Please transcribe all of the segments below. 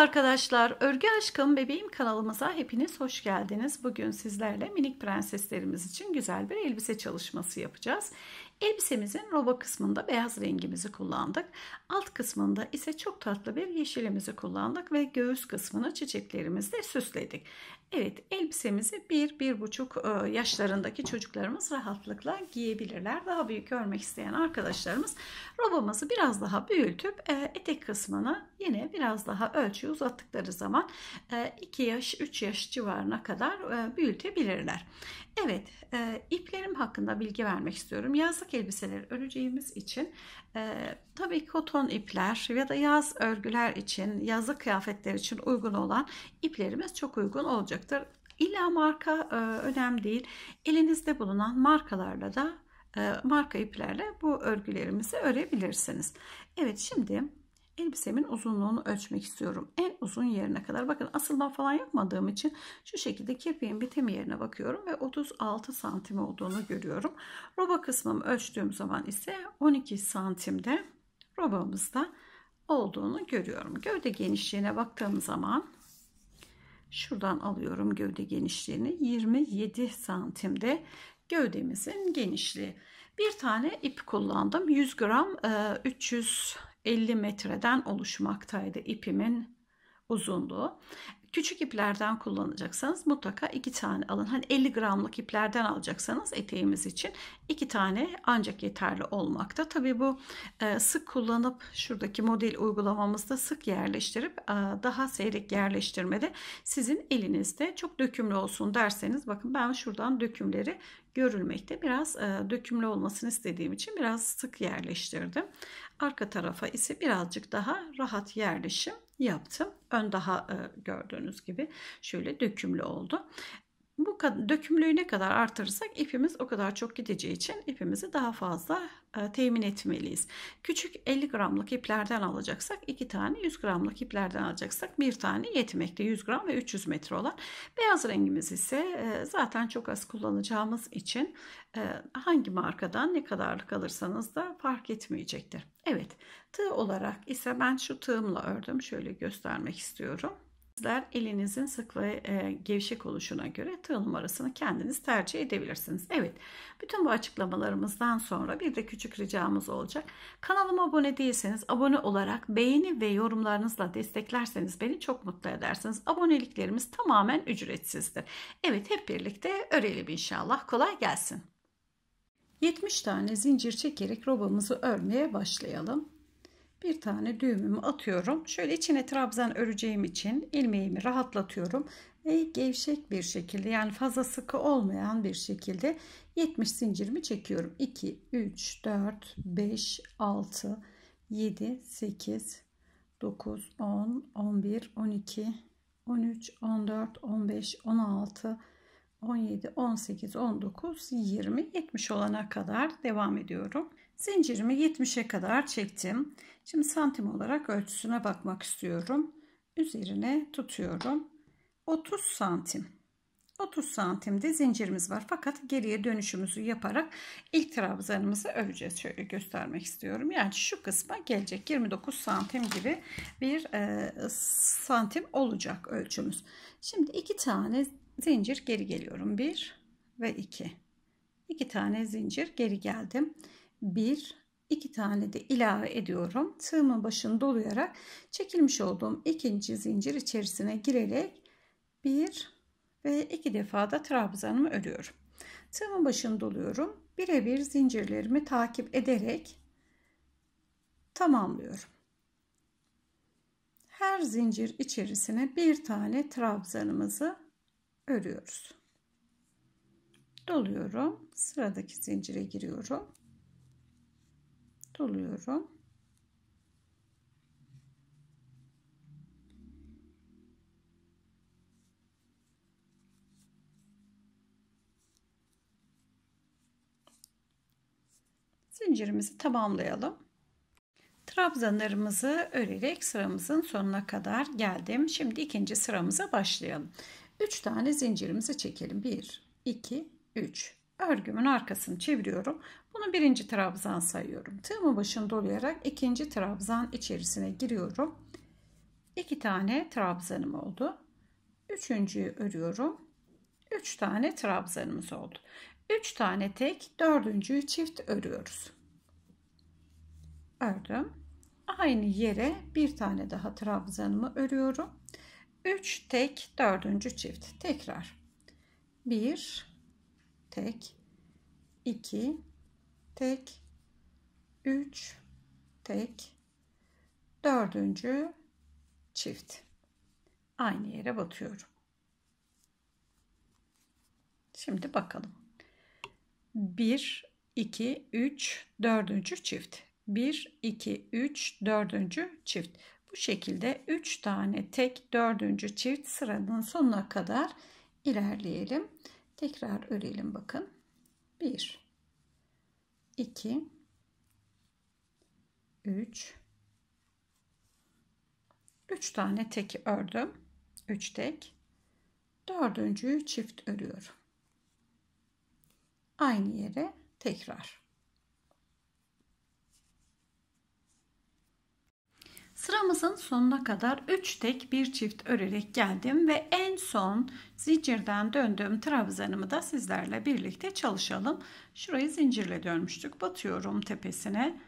Merhaba arkadaşlar, Örgü Aşkım Bebeğim kanalımıza hepiniz hoş geldiniz. Bugün sizlerle minik prenseslerimiz için güzel bir elbise çalışması yapacağız. Elbisemizin roba kısmında beyaz rengimizi kullandık. Alt kısmında ise çok tatlı bir yeşilimizi kullandık ve göğüs kısmını çiçeklerimizle süsledik. Evet elbisemizi 1-1,5 e, yaşlarındaki çocuklarımız rahatlıkla giyebilirler. Daha büyük örmek isteyen arkadaşlarımız robamızı biraz daha büyütüp e, etek kısmını yine biraz daha ölçü uzattıkları zaman 2 e, yaş 3 yaş civarına kadar büyütebilirler. Evet iplerim hakkında bilgi vermek istiyorum. Yazlık elbiseleri öreceğimiz için ee, tabii koton ipler ya da yaz örgüler için, yazlık kıyafetler için uygun olan iplerimiz çok uygun olacaktır. İlla marka e, önemli değil. Elinizde bulunan markalarla da e, marka iplerle bu örgülerimizi örebilirsiniz. Evet şimdi elbisemin uzunluğunu ölçmek istiyorum. En uzun yerine kadar. Bakın asıldan falan yapmadığım için şu şekilde kirpiğin bitemi yerine bakıyorum ve 36 santim olduğunu görüyorum. Roba kısmımı ölçtüğüm zaman ise 12 santimde robamızda olduğunu görüyorum. Gövde genişliğine baktığım zaman şuradan alıyorum gövde genişliğini 27 santimde gövdemizin genişliği. Bir tane ip kullandım. 100 gram 300 e, 50 metreden oluşmaktaydı ipimin uzunluğu. Küçük iplerden kullanacaksanız mutlaka iki tane alın. Hani 50 gramlık iplerden alacaksanız eteğimiz için iki tane ancak yeterli olmakta. Tabii bu e, sık kullanıp şuradaki model uygulamamızda sık yerleştirip e, daha seyrek yerleştirmede sizin elinizde çok dökümlü olsun derseniz bakın ben şuradan dökümleri görülmekte. Biraz e, dökümlü olmasını istediğim için biraz sık yerleştirdim. Arka tarafa ise birazcık daha rahat yerleşim yaptım. Ön daha e, gördüğünüz gibi şöyle dökümlü oldu. Bu dökümlüğü ne kadar artırırsak ipimiz o kadar çok gideceği için ipimizi daha fazla e, temin etmeliyiz. Küçük 50 gramlık iplerden alacaksak 2 tane 100 gramlık iplerden alacaksak 1 tane yetmekte 100 gram ve 300 metre olan. Beyaz rengimiz ise e, zaten çok az kullanacağımız için e, hangi markadan ne kadarlık alırsanız da fark etmeyecektir. Evet tığ olarak ise ben şu tığımla ördüm şöyle göstermek istiyorum sizler elinizin sık ve e, gevşek oluşuna göre tığ numarasını kendiniz tercih edebilirsiniz. Evet bütün bu açıklamalarımızdan sonra bir de küçük ricamız olacak. Kanalıma abone değilseniz abone olarak beğeni ve yorumlarınızla desteklerseniz beni çok mutlu edersiniz. Aboneliklerimiz tamamen ücretsizdir. Evet hep birlikte örelim inşallah. Kolay gelsin. 70 tane zincir çekerek robamızı örmeye başlayalım bir tane düğümümü atıyorum. Şöyle içine trabzan öreceğim için ilmeğimi rahatlatıyorum ve gevşek bir şekilde yani fazla sıkı olmayan bir şekilde 70 zincirimi çekiyorum. 2 3 4 5 6 7 8 9 10 11 12 13 14 15 16 17, 18, 19, 20, 70 olana kadar devam ediyorum. Zincirimi 70'e kadar çektim. Şimdi santim olarak ölçüsüne bakmak istiyorum. Üzerine tutuyorum. 30 santim. 30 santimde zincirimiz var. Fakat geriye dönüşümüzü yaparak ilk trabzanımızı öreceğiz. Şöyle göstermek istiyorum. Yani şu kısma gelecek. 29 santim gibi bir e, santim olacak ölçümüz. Şimdi iki tane zincir geri geliyorum 1 ve 2 2 tane zincir geri geldim 1 2 tane de ilave ediyorum tığımın başını dolayarak çekilmiş olduğum ikinci zincir içerisine girerek 1 ve 2 defa da trabzanımı örüyorum tığımın başını doluyorum birebir zincirlerimi takip ederek tamamlıyorum her zincir içerisine bir tane trabzanımızı örüyoruz. Doluyorum. Sıradaki zincire giriyorum. Doluyorum. zincirimizi tamamlayalım. Trabzanlarımızı örerek sıramızın sonuna kadar geldim. Şimdi ikinci sıramıza başlayalım. 3 tane zincirimizi çekelim. 1, 2, 3. Örgümün arkasını çeviriyorum. Bunu birinci trabzan sayıyorum. Tığımı başını dolayarak ikinci trabzan içerisine giriyorum. 2 tane trabzanım oldu. Üçüncüyü örüyorum. 3 üç tane trabzanımız oldu. 3 tane tek, dördüncüyü çift örüyoruz. Ördüm. Aynı yere bir tane daha trabzanımı örüyorum. 3 tek dördüncü çift tekrar 1 tek 2 tek 3 tek dördüncü çift aynı yere batıyorum şimdi bakalım 1 2 3 dördüncü çift 1 2 3 dördüncü çift bu şekilde 3 tane tek dördüncü çift sıranın sonuna kadar ilerleyelim. Tekrar örelim bakın. 1 2 3 3 tane tek ördüm. 3 tek. Dördüncüyü çift örüyorum. Aynı yere tekrar. Sıramızın sonuna kadar 3 tek bir çift örerek geldim ve en son zincirden döndüğüm trabzanımı da sizlerle birlikte çalışalım. Şurayı zincirle dönmüştük. Batıyorum tepesine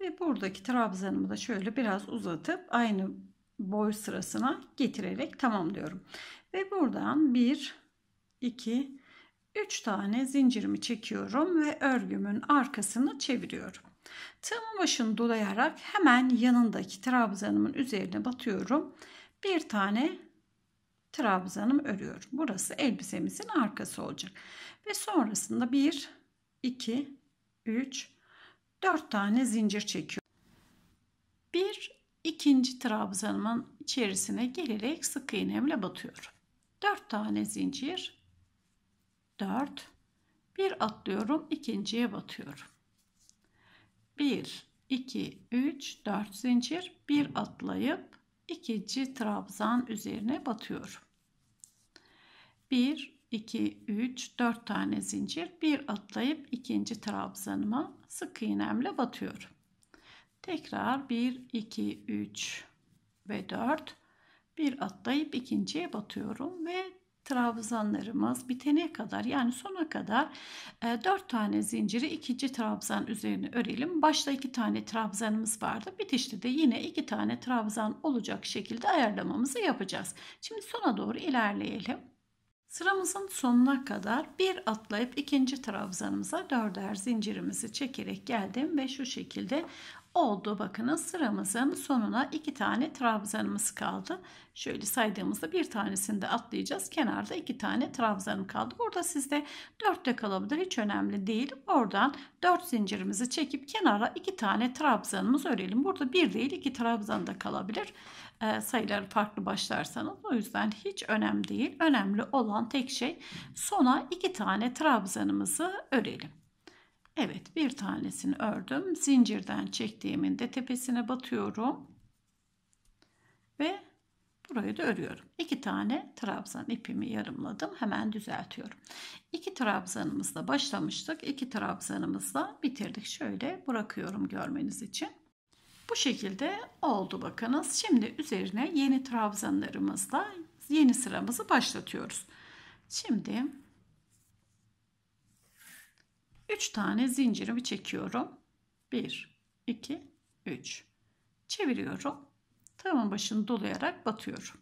ve buradaki trabzanımı da şöyle biraz uzatıp aynı boy sırasına getirerek tamamlıyorum. Ve buradan 1 2 3 tane zincirimi çekiyorum ve örgümün arkasını çeviriyorum. Tığımın başını dolayarak hemen yanındaki trabzanımın üzerine batıyorum. Bir tane trabzanım örüyorum. Burası elbisemizin arkası olacak. Ve sonrasında 1, 2, 3, 4 tane zincir çekiyorum. Bir ikinci trabzanımın içerisine gelerek sık iğnemle batıyorum. 4 tane zincir, 4, bir atlıyorum ikinciye batıyorum. 1, 2, 3, 4 zincir. Bir atlayıp ikinci trabzan üzerine batıyorum. 1, 2, 3, 4 tane zincir. Bir atlayıp ikinci trabzanıma sık iğnemle batıyorum. Tekrar 1, 2, 3 ve 4. Bir atlayıp ikinciye batıyorum ve trabzanlarımız bitene kadar yani sona kadar e, 4 tane zinciri ikinci trabzan üzerine örelim. Başta 2 tane trabzanımız vardı. Bitişte de yine 2 tane trabzan olacak şekilde ayarlamamızı yapacağız. Şimdi sona doğru ilerleyelim. Sıramızın sonuna kadar bir atlayıp ikinci trabzanımıza dörder zincirimizi çekerek geldim ve şu şekilde oldu. Bakınız sıramızın sonuna iki tane trabzanımız kaldı. Şöyle saydığımızda bir tanesini de atlayacağız. Kenarda iki tane trabzanım kaldı. Burada sizde dört de kalabilir. Hiç önemli değil. Oradan dört zincirimizi çekip kenara iki tane trabzanımız örelim. Burada bir değil iki trabzan da kalabilir. E, sayıları farklı başlarsanız o yüzden hiç önemli değil. Önemli olan tek şey sona iki tane trabzanımızı örelim. Evet bir tanesini ördüm. Zincirden çektiğimin de tepesine batıyorum. Ve burayı da örüyorum. İki tane trabzan ipimi yarımladım. Hemen düzeltiyorum. İki trabzanımızla başlamıştık. İki trabzanımızla bitirdik. Şöyle bırakıyorum görmeniz için. Bu şekilde oldu bakınız. Şimdi üzerine yeni trabzanlarımızla yeni sıramızı başlatıyoruz. Şimdi 3 tane zincirimi çekiyorum. 1, 2, 3. Çeviriyorum. Tığımın başını dolayarak batıyorum.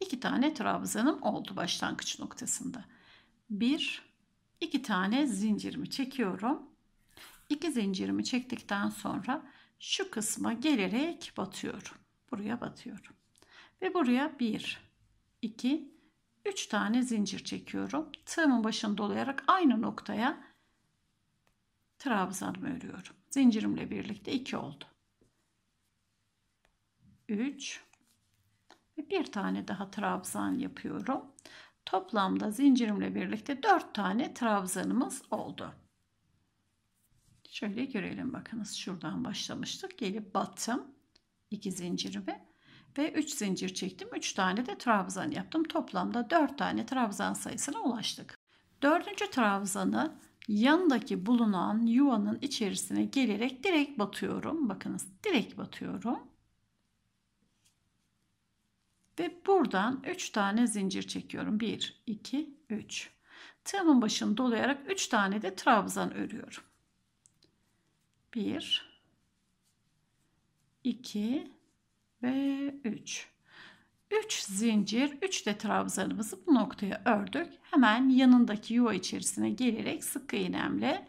2 tane trabzanım oldu başlangıç noktasında. 1, 2 tane zincirimi çekiyorum. 2 zincirimi çektikten sonra şu kısma gelerek batıyorum. Buraya batıyorum. Ve buraya 1, 2, 3 tane zincir çekiyorum. Tığımın başını dolayarak aynı noktaya trabzanımı örüyorum. Zincirimle birlikte 2 oldu. 3 ve bir tane daha trabzan yapıyorum. Toplamda zincirimle birlikte 4 tane trabzanımız oldu. Şöyle görelim bakınız şuradan başlamıştık. Gelip battım. 2 zincirimi ve 3 zincir çektim. 3 tane de trabzan yaptım. Toplamda 4 tane trabzan sayısına ulaştık. Dördüncü trabzanı yandaki bulunan yuvanın içerisine gelerek direkt batıyorum. Bakınız direkt batıyorum. Ve buradan 3 tane zincir çekiyorum. 1, 2, 3. Tığımın başını dolayarak 3 tane de trabzan örüyorum. 1, 2, ve 3. 3 zincir, 3 de trabzanımızı bu noktaya ördük. Hemen yanındaki yuva içerisine gelerek sık iğnemle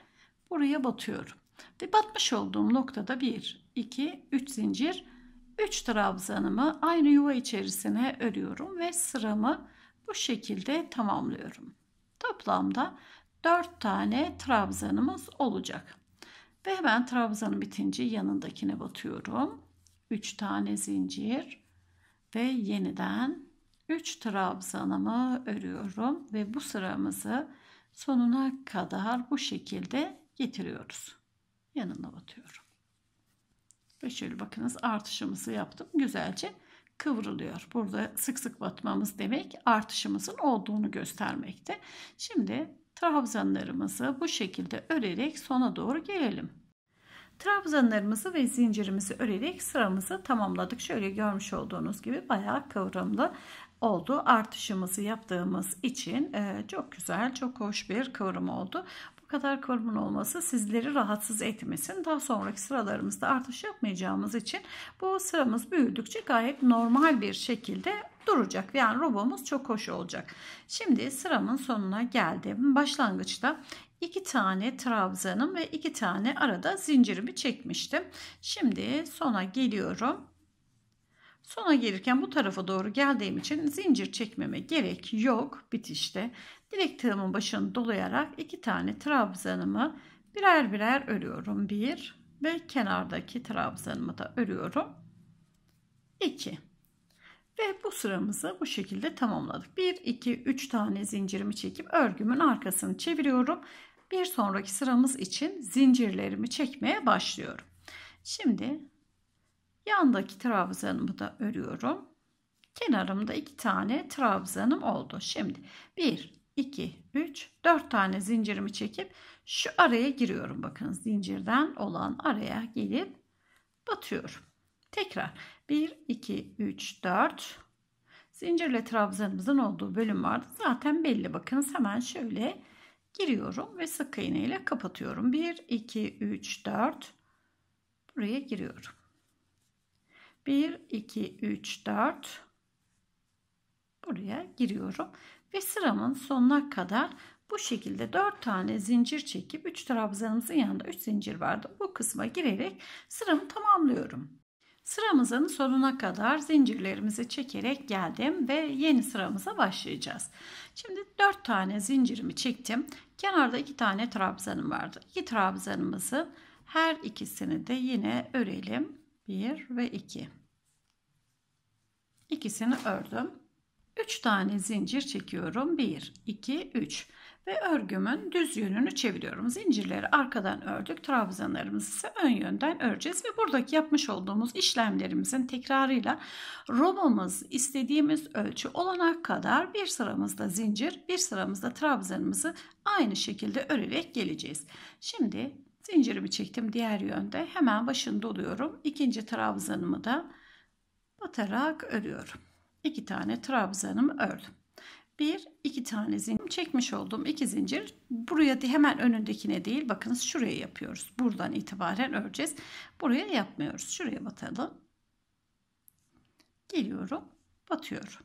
buraya batıyorum. Ve batmış olduğum noktada 1, 2, 3 zincir, 3 trabzanımı aynı yuva içerisine örüyorum ve sıramı bu şekilde tamamlıyorum. Toplamda 4 tane trabzanımız olacak. Ve hemen trabzanın bitince yanındakine batıyorum. 3 tane zincir ve yeniden 3 trabzanımı örüyorum ve bu sıramızı sonuna kadar bu şekilde getiriyoruz. Yanına batıyorum. Ve şöyle bakınız artışımızı yaptım. Güzelce kıvrılıyor. Burada sık sık batmamız demek artışımızın olduğunu göstermekte. Şimdi trabzanlarımızı bu şekilde örerek sona doğru gelelim. Trabzanlarımızı ve zincirimizi örerek sıramızı tamamladık. Şöyle görmüş olduğunuz gibi bayağı kıvrımlı oldu. Artışımızı yaptığımız için e, çok güzel, çok hoş bir kıvrım oldu Bu kadar kıvrımın olması sizleri rahatsız etmesin. Daha sonraki sıralarımızda artış yapmayacağımız için bu sıramız büyüdükçe gayet normal bir şekilde duracak. Yani robomuz çok hoş olacak. Şimdi sıramın sonuna geldim. Başlangıçta iki tane trabzanım ve iki tane arada zincirimi çekmiştim. Şimdi sona geliyorum. Sona gelirken bu tarafa doğru geldiğim için zincir çekmeme gerek yok bitişte. Direkt tığımın başını dolayarak iki tane trabzanımı birer birer örüyorum. Bir ve kenardaki trabzanımı da örüyorum. 2 ve bu sıramızı bu şekilde tamamladık. 1 2 3 tane zincirimi çekip örgümün arkasını çeviriyorum bir sonraki sıramız için zincirlerimi çekmeye başlıyorum. Şimdi yandaki trabzanımı da örüyorum. Kenarımda iki tane trabzanım oldu. Şimdi 1, 2, 3, 4 tane zincirimi çekip şu araya giriyorum. Bakın zincirden olan araya gelip batıyorum. Tekrar 1, 2, 3, 4. Zincirle trabzanımızın olduğu bölüm vardı. Zaten belli bakınız hemen şöyle giriyorum ve sık iğne ile kapatıyorum. 1 2 3 4 buraya giriyorum. 1 2 3 4 buraya giriyorum ve sıramın sonuna kadar bu şekilde 4 tane zincir çekip 3 trabzanımızın yanında 3 zincir vardı. Bu kısma girerek sıramı tamamlıyorum. Sıramızın sonuna kadar zincirlerimizi çekerek geldim ve yeni sıramıza başlayacağız. Şimdi 4 tane zincirimi çektim. Kenarda iki tane trabzanım vardı. İki trabzanımızı her ikisini de yine örelim. 1 ve 2. İki. İkisini ördüm. 3 tane zincir çekiyorum. 1, 2, 3 ve örgümün düz yönünü çeviriyorum. Zincirleri arkadan ördük. Trabzanlarımızı ise ön yönden öreceğiz ve buradaki yapmış olduğumuz işlemlerimizin tekrarıyla robamız istediğimiz ölçü olana kadar bir sıramızda zincir, bir sıramızda trabzanımızı aynı şekilde örerek geleceğiz. Şimdi zincirimi çektim diğer yönde. Hemen başını doluyorum. İkinci trabzanımı da batarak örüyorum. İki tane trabzanımı ördüm bir iki tane zincir çekmiş olduğum iki zincir buraya hemen önündekine değil bakınız şuraya yapıyoruz buradan itibaren öreceğiz buraya yapmıyoruz şuraya batalım geliyorum batıyorum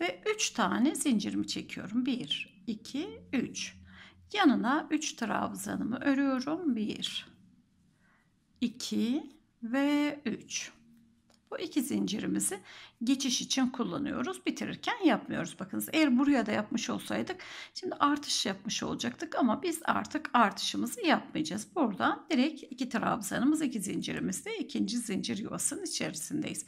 ve üç tane zincirimi çekiyorum Bir, iki, üç. yanına üç trabzanımı örüyorum Bir, iki ve üç. Bu iki zincirimizi geçiş için kullanıyoruz. Bitirirken yapmıyoruz. Bakınız eğer buraya da yapmış olsaydık şimdi artış yapmış olacaktık ama biz artık artışımızı yapmayacağız. Buradan direkt iki trabzanımız iki zincirimizde ikinci zincir yuvasının içerisindeyiz.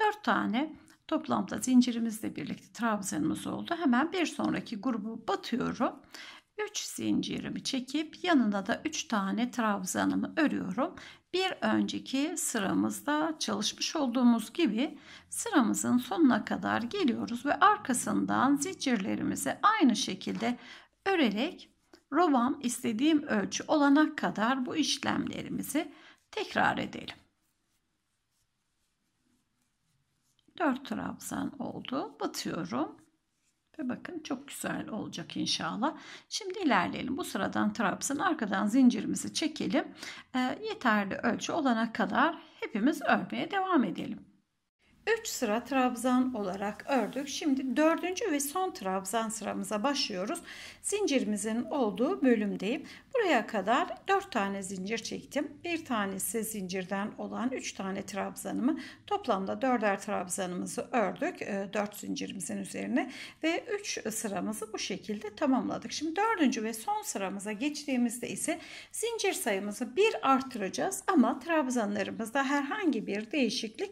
Dört tane toplamda zincirimizle birlikte trabzanımız oldu. Hemen bir sonraki grubu batıyorum 3 zincirimi çekip yanına da 3 tane trabzanımı örüyorum. Bir önceki sıramızda çalışmış olduğumuz gibi sıramızın sonuna kadar geliyoruz ve arkasından zincirlerimizi aynı şekilde örerek robam istediğim ölçü olana kadar bu işlemlerimizi tekrar edelim. 4 trabzan oldu. Batıyorum. Ve bakın çok güzel olacak inşallah. Şimdi ilerleyelim. Bu sıradan trabzan arkadan zincirimizi çekelim. E, yeterli ölçü olana kadar hepimiz örmeye devam edelim. 3 sıra trabzan olarak ördük. Şimdi 4. ve son trabzan sıramıza başlıyoruz. Zincirimizin olduğu bölümdeyim. Buraya kadar 4 tane zincir çektim. 1 tanesi zincirden olan 3 tane trabzanımı toplamda 4'er trabzanımızı ördük. 4 e, zincirimizin üzerine ve 3 sıramızı bu şekilde tamamladık. Şimdi 4. ve son sıramıza geçtiğimizde ise zincir sayımızı bir artıracağız ama trabzanlarımızda herhangi bir değişiklik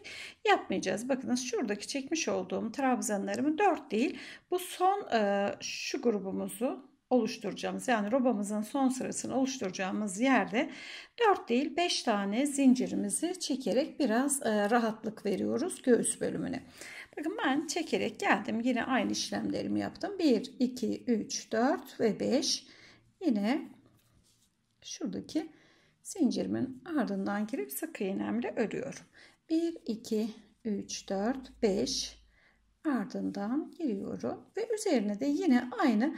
yapmayacağız. Bakınız şuradaki çekmiş olduğum trabzanlarımı 4 değil. Bu son e, şu grubumuzu oluşturacağımız yani robamızın son sırasını oluşturacağımız yerde 4 değil 5 tane zincirimizi çekerek biraz e, rahatlık veriyoruz göğüs bölümüne. Bakın ben çekerek geldim yine aynı işlemlerimi yaptım. 1, 2, 3, 4 ve 5 yine şuradaki zincirimin ardından girip sık iğnemle örüyorum. 1, 2, 3, 4, 5 ardından giriyorum ve üzerine de yine aynı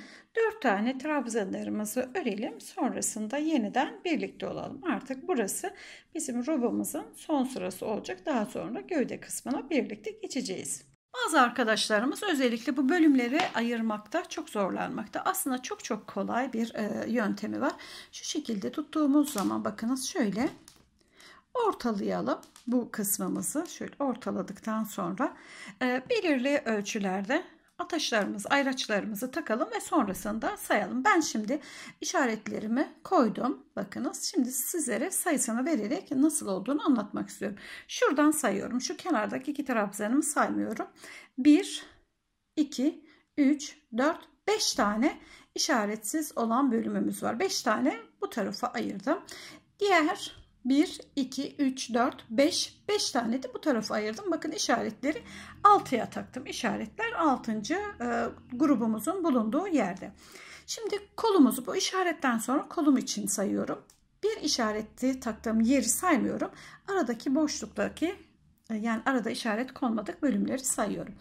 4 tane trabzanlarımızı örelim. Sonrasında yeniden birlikte olalım. Artık burası bizim robamızın son sırası olacak. Daha sonra gövde kısmına birlikte geçeceğiz. Bazı arkadaşlarımız özellikle bu bölümleri ayırmakta çok zorlanmakta. Aslında çok çok kolay bir e, yöntemi var. Şu şekilde tuttuğumuz zaman bakınız şöyle ortalayalım bu kısmımızı şöyle ortaladıktan sonra e, belirli ölçülerde ataşlarımız, ayraçlarımızı takalım ve sonrasında sayalım. Ben şimdi işaretlerimi koydum. Bakınız şimdi sizlere sayısını vererek nasıl olduğunu anlatmak istiyorum. Şuradan sayıyorum. Şu kenardaki iki trabzanımı saymıyorum. 1, 2, 3, 4, 5 tane işaretsiz olan bölümümüz var. 5 tane bu tarafa ayırdım. Diğer 1, 2, 3, 4, 5. 5 tane de bu tarafa ayırdım. Bakın işaretleri 6'ya taktım. İşaretler 6. E, grubumuzun bulunduğu yerde. Şimdi kolumuzu bu işaretten sonra kolum için sayıyorum. Bir işareti taktığım yeri saymıyorum. Aradaki boşluktaki e, yani arada işaret konmadık bölümleri sayıyorum.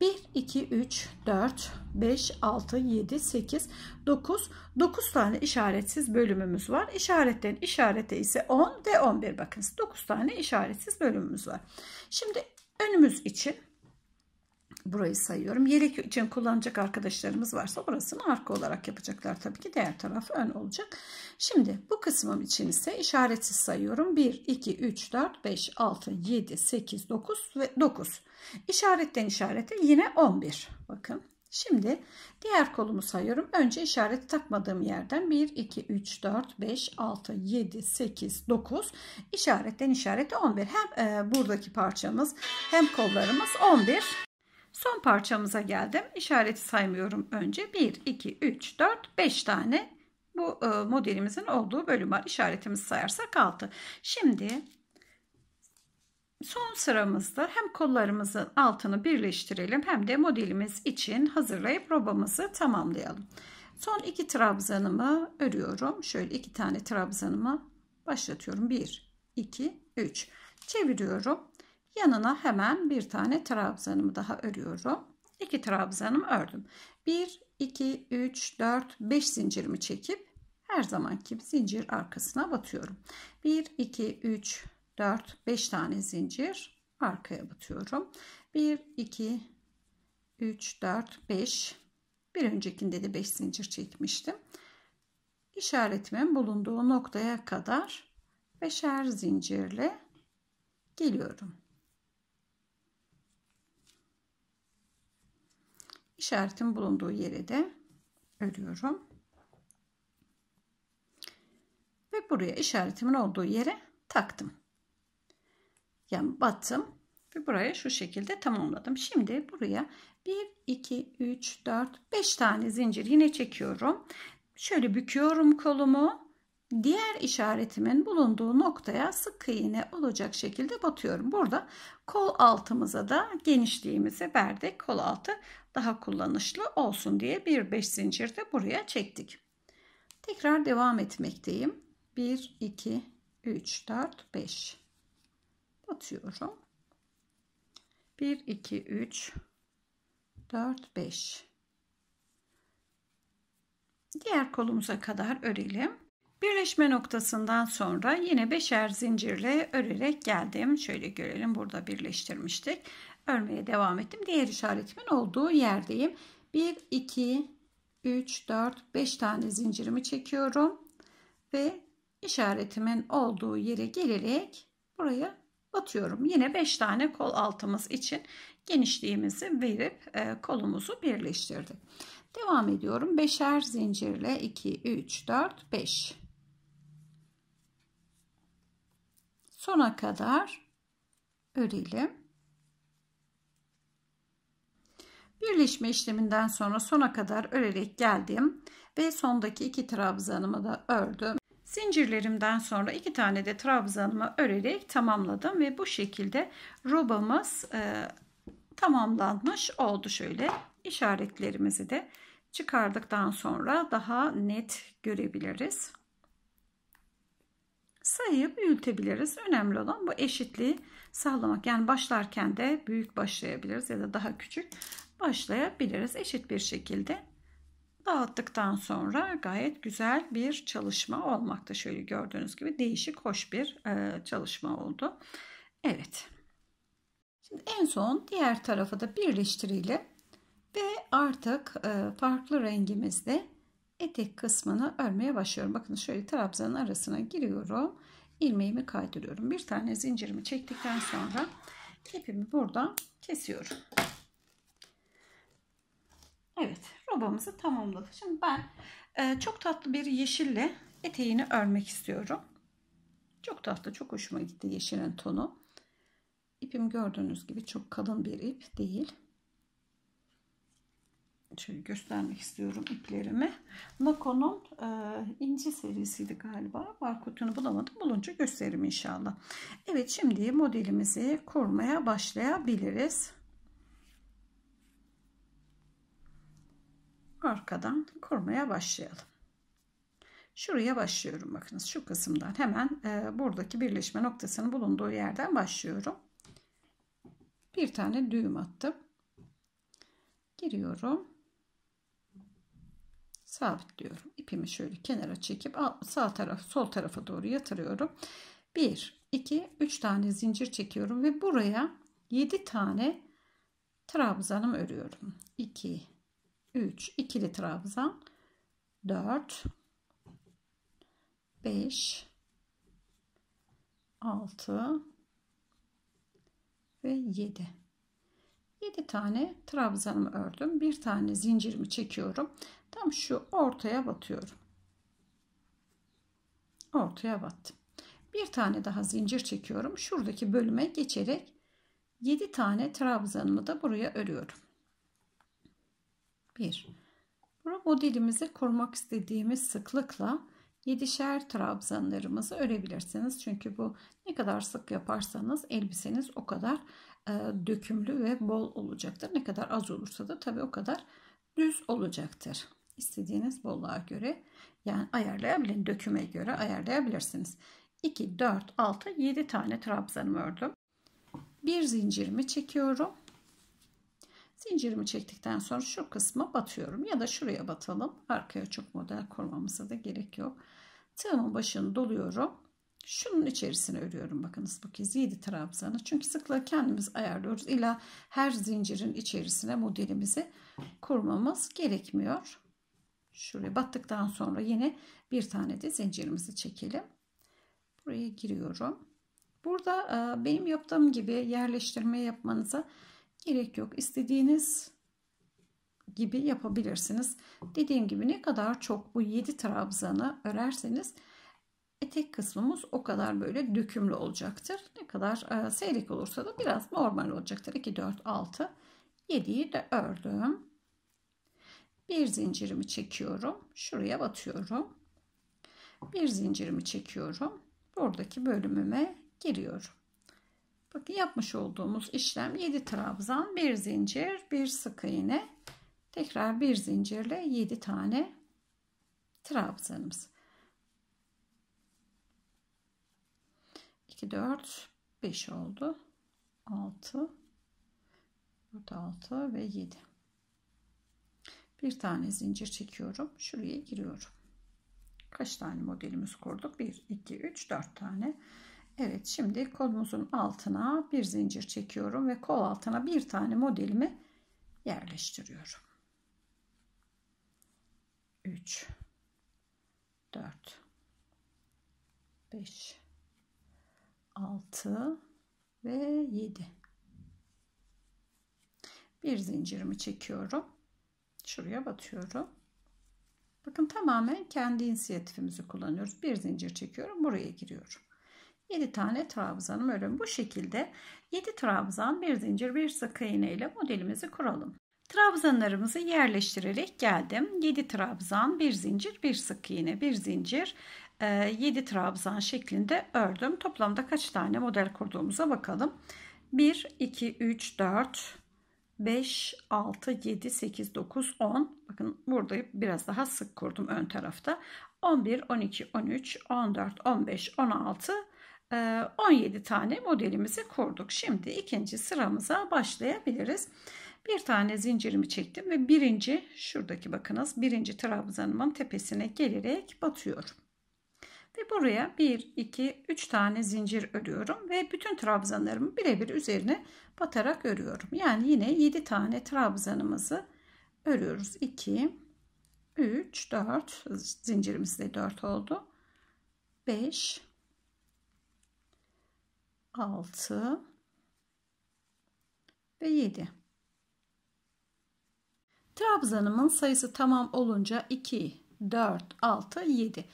1, 2, 3, 4, 5, 6, 7, 8, 9. 9 tane işaretsiz bölümümüz var. İşaretten işarete ise 10 ve 11 bakın. 9 tane işaretsiz bölümümüz var. Şimdi önümüz için burayı sayıyorum. Yelek için kullanacak arkadaşlarımız varsa orasını arka olarak yapacaklar tabii ki. Diğer taraf ön olacak. Şimdi bu kısmım için ise işaretsiz sayıyorum. 1, 2, 3, 4, 5, 6, 7, 8, 9 ve 9. İşaretten işarete yine 11. Bakın Şimdi diğer kolumu sayıyorum. Önce işaret takmadığım yerden 1, 2, 3, 4, 5, 6, 7, 8, 9 işaretten işarete 11. Hem e, buradaki parçamız hem kollarımız 11 Son parçamıza geldim. İşareti saymıyorum önce. 1, 2, 3, 4, 5 tane bu e, modelimizin olduğu bölüm var. İşaretimizi sayarsak 6. Şimdi son sıramızda hem kollarımızın altını birleştirelim hem de modelimiz için hazırlayıp robamızı tamamlayalım. Son iki trabzanımı örüyorum. Şöyle iki tane trabzanımı başlatıyorum. 1, 2, 3. Çeviriyorum. Yanına hemen bir tane trabzanımı daha örüyorum. 2 trabzanım ördüm. 1, 2, 3, 4, 5 zincirimi çekip her zamanki zincir arkasına batıyorum. 1, 2, 3, 4, 5 tane zincir arkaya batıyorum. 1, 2, 3, 4, 5. Bir öncekinde de 5 zincir çekmiştim. İşaretimin bulunduğu noktaya kadar beşer zincirle geliyorum. işaretin bulunduğu yere de örüyorum. Ve buraya işaretimin olduğu yere taktım. Yani battım ve buraya şu şekilde tamamladım. Şimdi buraya 1, 2, 3, 4, 5 tane zincir yine çekiyorum. Şöyle büküyorum kolumu. Diğer işaretimin bulunduğu noktaya sık iğne olacak şekilde batıyorum. Burada kol altımıza da genişliğimizi verdik. Kol altı daha kullanışlı olsun diye bir 5 zincir de buraya çektik. Tekrar devam etmekteyim. 1, 2, 3, 4, 5 batıyorum. 1, 2, 3, 4, 5 diğer kolumuza kadar örelim. Birleşme noktasından sonra yine beşer zincirle örerek geldim. Şöyle görelim burada birleştirmiştik örmeye devam ettim. Diğer işaretimin olduğu yerdeyim. 1, 2, 3, 4, 5 tane zincirimi çekiyorum. Ve işaretimin olduğu yere gelerek buraya atıyorum. Yine 5 tane kol altımız için genişliğimizi verip e, kolumuzu birleştirdik. Devam ediyorum. 5'er zincirle 2, 3, 4, 5. Sona kadar örelim. Birleşme işleminden sonra sona kadar örerek geldim ve sondaki iki trabzanımı da ördüm. Zincirlerimden sonra iki tane de trabzanımı örerek tamamladım ve bu şekilde robamız e, tamamlanmış oldu şöyle. işaretlerimizi de çıkardıktan sonra daha net görebiliriz. Sayıp büyütebiliriz. Önemli olan bu eşitliği sağlamak. Yani başlarken de büyük başlayabiliriz ya da daha küçük başlayabiliriz. Eşit bir şekilde dağıttıktan sonra gayet güzel bir çalışma olmakta. Şöyle gördüğünüz gibi değişik hoş bir e, çalışma oldu. Evet. Şimdi en son diğer tarafı da birleştirelim ve artık e, farklı rengimizde etek kısmını örmeye başlıyorum. Bakın şöyle trabzanın arasına giriyorum. ilmeğimi kaydırıyorum. Bir tane zincirimi çektikten sonra ipimi buradan kesiyorum. Arabamızı tamamladık. Şimdi ben e, çok tatlı bir yeşille eteğini örmek istiyorum. Çok tatlı, çok hoşuma gitti yeşilin tonu. İpim gördüğünüz gibi çok kalın bir ip değil. Şöyle göstermek istiyorum iplerimi. Nako'nun e, inci serisiydi galiba. Barkodunu bulamadım. Bulunca gösteririm inşallah. Evet şimdi modelimizi kurmaya başlayabiliriz. arkadan kurmaya başlayalım. Şuraya başlıyorum bakınız şu kısımdan hemen e, buradaki birleşme noktasının bulunduğu yerden başlıyorum. Bir tane düğüm attım. Giriyorum. Sabitliyorum. İpimi şöyle kenara çekip sağ taraf sol tarafa doğru yatırıyorum. 1 2 3 tane zincir çekiyorum ve buraya 7 tane trabzanım örüyorum. 2 3 ikili trabzan 4 5 6 ve 7 7 tane trabzanımı ördüm bir tane zincirimi çekiyorum tam şu ortaya batıyorum ortaya battım bir tane daha zincir çekiyorum şuradaki bölüme geçerek 7 tane trabzanımı da buraya örüyorum 1. Bu modelimizi kurmak istediğimiz sıklıkla 7'şer trabzanlarımızı örebilirsiniz. Çünkü bu ne kadar sık yaparsanız elbiseniz o kadar e, dökümlü ve bol olacaktır. Ne kadar az olursa da tabii o kadar düz olacaktır. İstediğiniz bolluğa göre yani ayarlayabilin döküme göre ayarlayabilirsiniz. 2, 4, 6, 7 tane trabzanımı ördüm. Bir zincirimi çekiyorum. Zincirimi çektikten sonra şu kısma batıyorum ya da şuraya batalım. Arkaya çok model kurmamıza da gerek yok. Tığımın başını doluyorum. Şunun içerisine örüyorum. Bakınız bu kez 7 trabzanı. Çünkü sıklığı kendimiz ayarlıyoruz. İlla her zincirin içerisine modelimizi kurmamız gerekmiyor. Şuraya battıktan sonra yine bir tane de zincirimizi çekelim. Buraya giriyorum. Burada benim yaptığım gibi yerleştirme yapmanıza Gerek yok. İstediğiniz gibi yapabilirsiniz. Dediğim gibi ne kadar çok bu 7 trabzanı örerseniz etek kısmımız o kadar böyle dökümlü olacaktır. Ne kadar e, seyrek olursa da biraz normal olacaktır. 2, 4, 6, 7'yi de ördüm. Bir zincirimi çekiyorum. Şuraya batıyorum. Bir zincirimi çekiyorum. Buradaki bölümüme giriyorum. Bakın yapmış olduğumuz işlem 7 trabzan, 1 zincir, 1 sık iğne. Tekrar 1 zincirle 7 tane trabzanımız. 2 4 5 oldu. 6 burada 6 ve 7. Bir tane zincir çekiyorum. Şuraya giriyorum. Kaç tane modelimiz kurduk? 1 2 3 4 tane. Evet şimdi kolumuzun altına bir zincir çekiyorum ve kol altına bir tane modelimi yerleştiriyorum. 3 4 5 6 ve 7 bir zincirimi çekiyorum şuraya batıyorum bakın tamamen kendi inisiyatifimizi kullanıyoruz bir zincir çekiyorum buraya giriyorum 7 tane trabzanım örüyorum. Bu şekilde 7 trabzan, bir zincir, bir sık iğne ile modelimizi kuralım. Trabzanlarımızı yerleştirerek geldim. 7 trabzan, bir zincir, bir sık iğne, bir zincir, 7 e, trabzan şeklinde ördüm. Toplamda kaç tane model kurduğumuza bakalım. 1, 2, 3, 4, 5, 6, 7, 8, 9, 10. Bakın burada biraz daha sık kurdum ön tarafta. 11, 12, 13, 14, 15, 16, 16. 17 ee, tane modelimizi kurduk. Şimdi ikinci sıramıza başlayabiliriz. Bir tane zincirimi çektim ve birinci şuradaki bakınız birinci trabzanımın tepesine gelerek batıyorum. Ve buraya 1, 2, 3 tane zincir örüyorum ve bütün trabzanlarımı birebir üzerine batarak örüyorum. Yani yine 7 tane trabzanımızı örüyoruz. 2, 3, 4 zincirimiz de 4 oldu. 5, 6 ve 7. Trabzanımın sayısı tamam olunca 2, 4, 6, 7.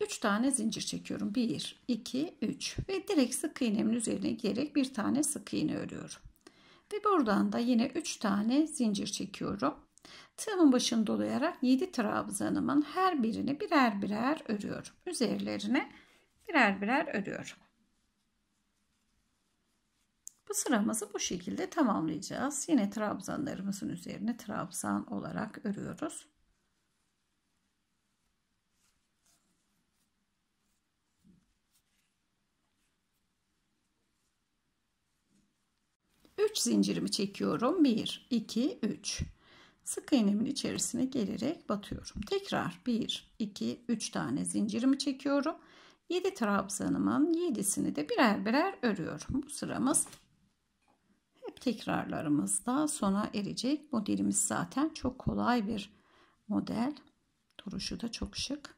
3 tane zincir çekiyorum. 1, 2, 3 ve direkt sık iğnemin üzerine gerek bir tane sık iğne örüyorum. Ve buradan da yine 3 tane zincir çekiyorum. Tığımın başını dolayarak 7 trabzanımın her birini birer birer örüyorum. Üzerlerine birer birer örüyorum. Bu sıramızı bu şekilde tamamlayacağız. Yine trabzanlarımızın üzerine trabzan olarak örüyoruz. Üç zincirimi çekiyorum. Bir, iki, üç. Sık iğnemin içerisine gelerek batıyorum. Tekrar bir, iki, üç tane zincirimi çekiyorum. 7 trabzanımın 7'sini de birer birer örüyorum. Bu sıramız tekrarlarımız da sona erecek. Modelimiz zaten çok kolay bir model. Duruşu da çok şık.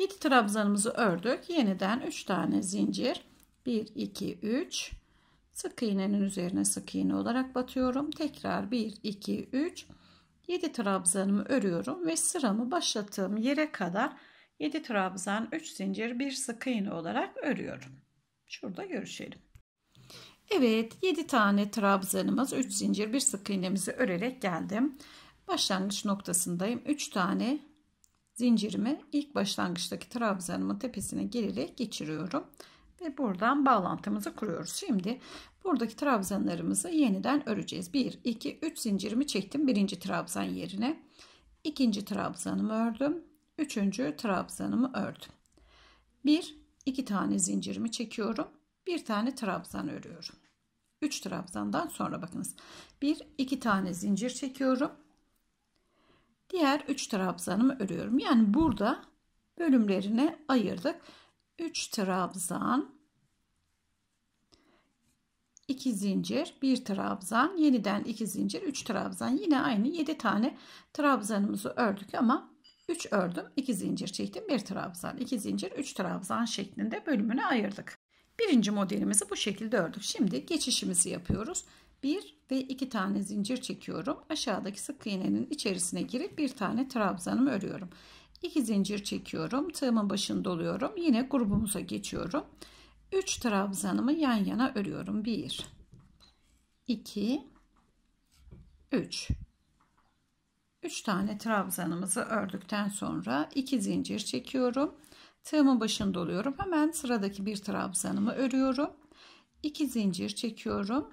7 trabzanımızı ördük. Yeniden 3 tane zincir. 1 2 3 sık iğnenin üzerine sık iğne olarak batıyorum. Tekrar 1 2 3 7 trabzanımı örüyorum ve sıramı başlattığım yere kadar 7 trabzan 3 zincir 1 sık iğne olarak örüyorum. Şurada görüşelim. Evet 7 tane trabzanımız 3 zincir bir sık iğnemizi örerek geldim. Başlangıç noktasındayım. 3 tane zincirimi ilk başlangıçtaki trabzanımın tepesine gelerek geçiriyorum. Ve buradan bağlantımızı kuruyoruz. Şimdi buradaki trabzanlarımızı yeniden öreceğiz. 1, 2, 3 zincirimi çektim birinci trabzan yerine. ikinci trabzanımı ördüm. Üçüncü trabzanımı ördüm. 1, 2 tane zincirimi çekiyorum. Bir tane trabzan örüyorum. 3 trabzandan sonra bakınız. 1 2 tane zincir çekiyorum. Diğer 3 trabzanımı örüyorum. Yani burada bölümlerine ayırdık. 3 trabzan 2 zincir, 1 trabzan, yeniden 2 zincir, 3 trabzan. Yine aynı 7 tane trabzanımızı ördük ama 3 ördüm, 2 zincir çektim, 1 trabzan, 2 zincir, 3 trabzan şeklinde bölümüne ayırdık. Birinci modelimizi bu şekilde ördük. Şimdi geçişimizi yapıyoruz. 1 ve 2 tane zincir çekiyorum. Aşağıdaki sık iğnenin içerisine girip 1 tane trabzanımı örüyorum. 2 zincir çekiyorum. Tığımın başını doluyorum. Yine grubumuza geçiyorum. 3 trabzanımı yan yana örüyorum. 1 2 3 3 tane trabzanımızı ördükten sonra 2 zincir çekiyorum. Tığımın başını doluyorum. Hemen sıradaki bir trabzanımı örüyorum. 2 zincir çekiyorum.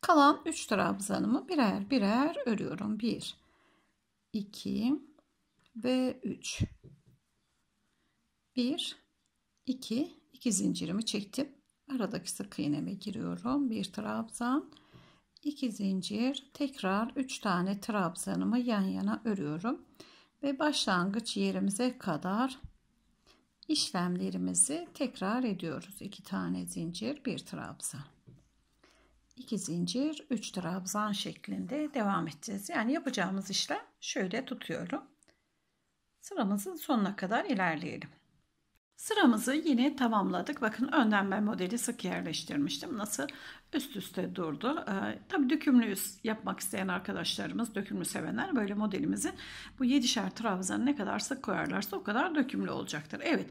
Kalan 3 trabzanımı birer birer örüyorum. 1 2 ve 3. 1 2 2 zincirimi çektim. Aradaki sık iğneme giriyorum. Bir trabzan 2 zincir tekrar 3 tane trabzanımı yan yana örüyorum ve başlangıç yerimize kadar işlemlerimizi tekrar ediyoruz 2 tane zincir 1 trabzan 2 zincir 3 trabzan şeklinde devam edeceğiz yani yapacağımız işlem şöyle tutuyorum sıramızın sonuna kadar ilerleyelim Sıramızı yine tamamladık. Bakın önden ben modeli sık yerleştirmiştim. Nasıl üst üste durdu. Ee, tabii dökümlü üst yapmak isteyen arkadaşlarımız, dökümlü sevenler böyle modelimizi bu 7'şer trabzanı ne kadar sık koyarlarsa o kadar dökümlü olacaktır. Evet.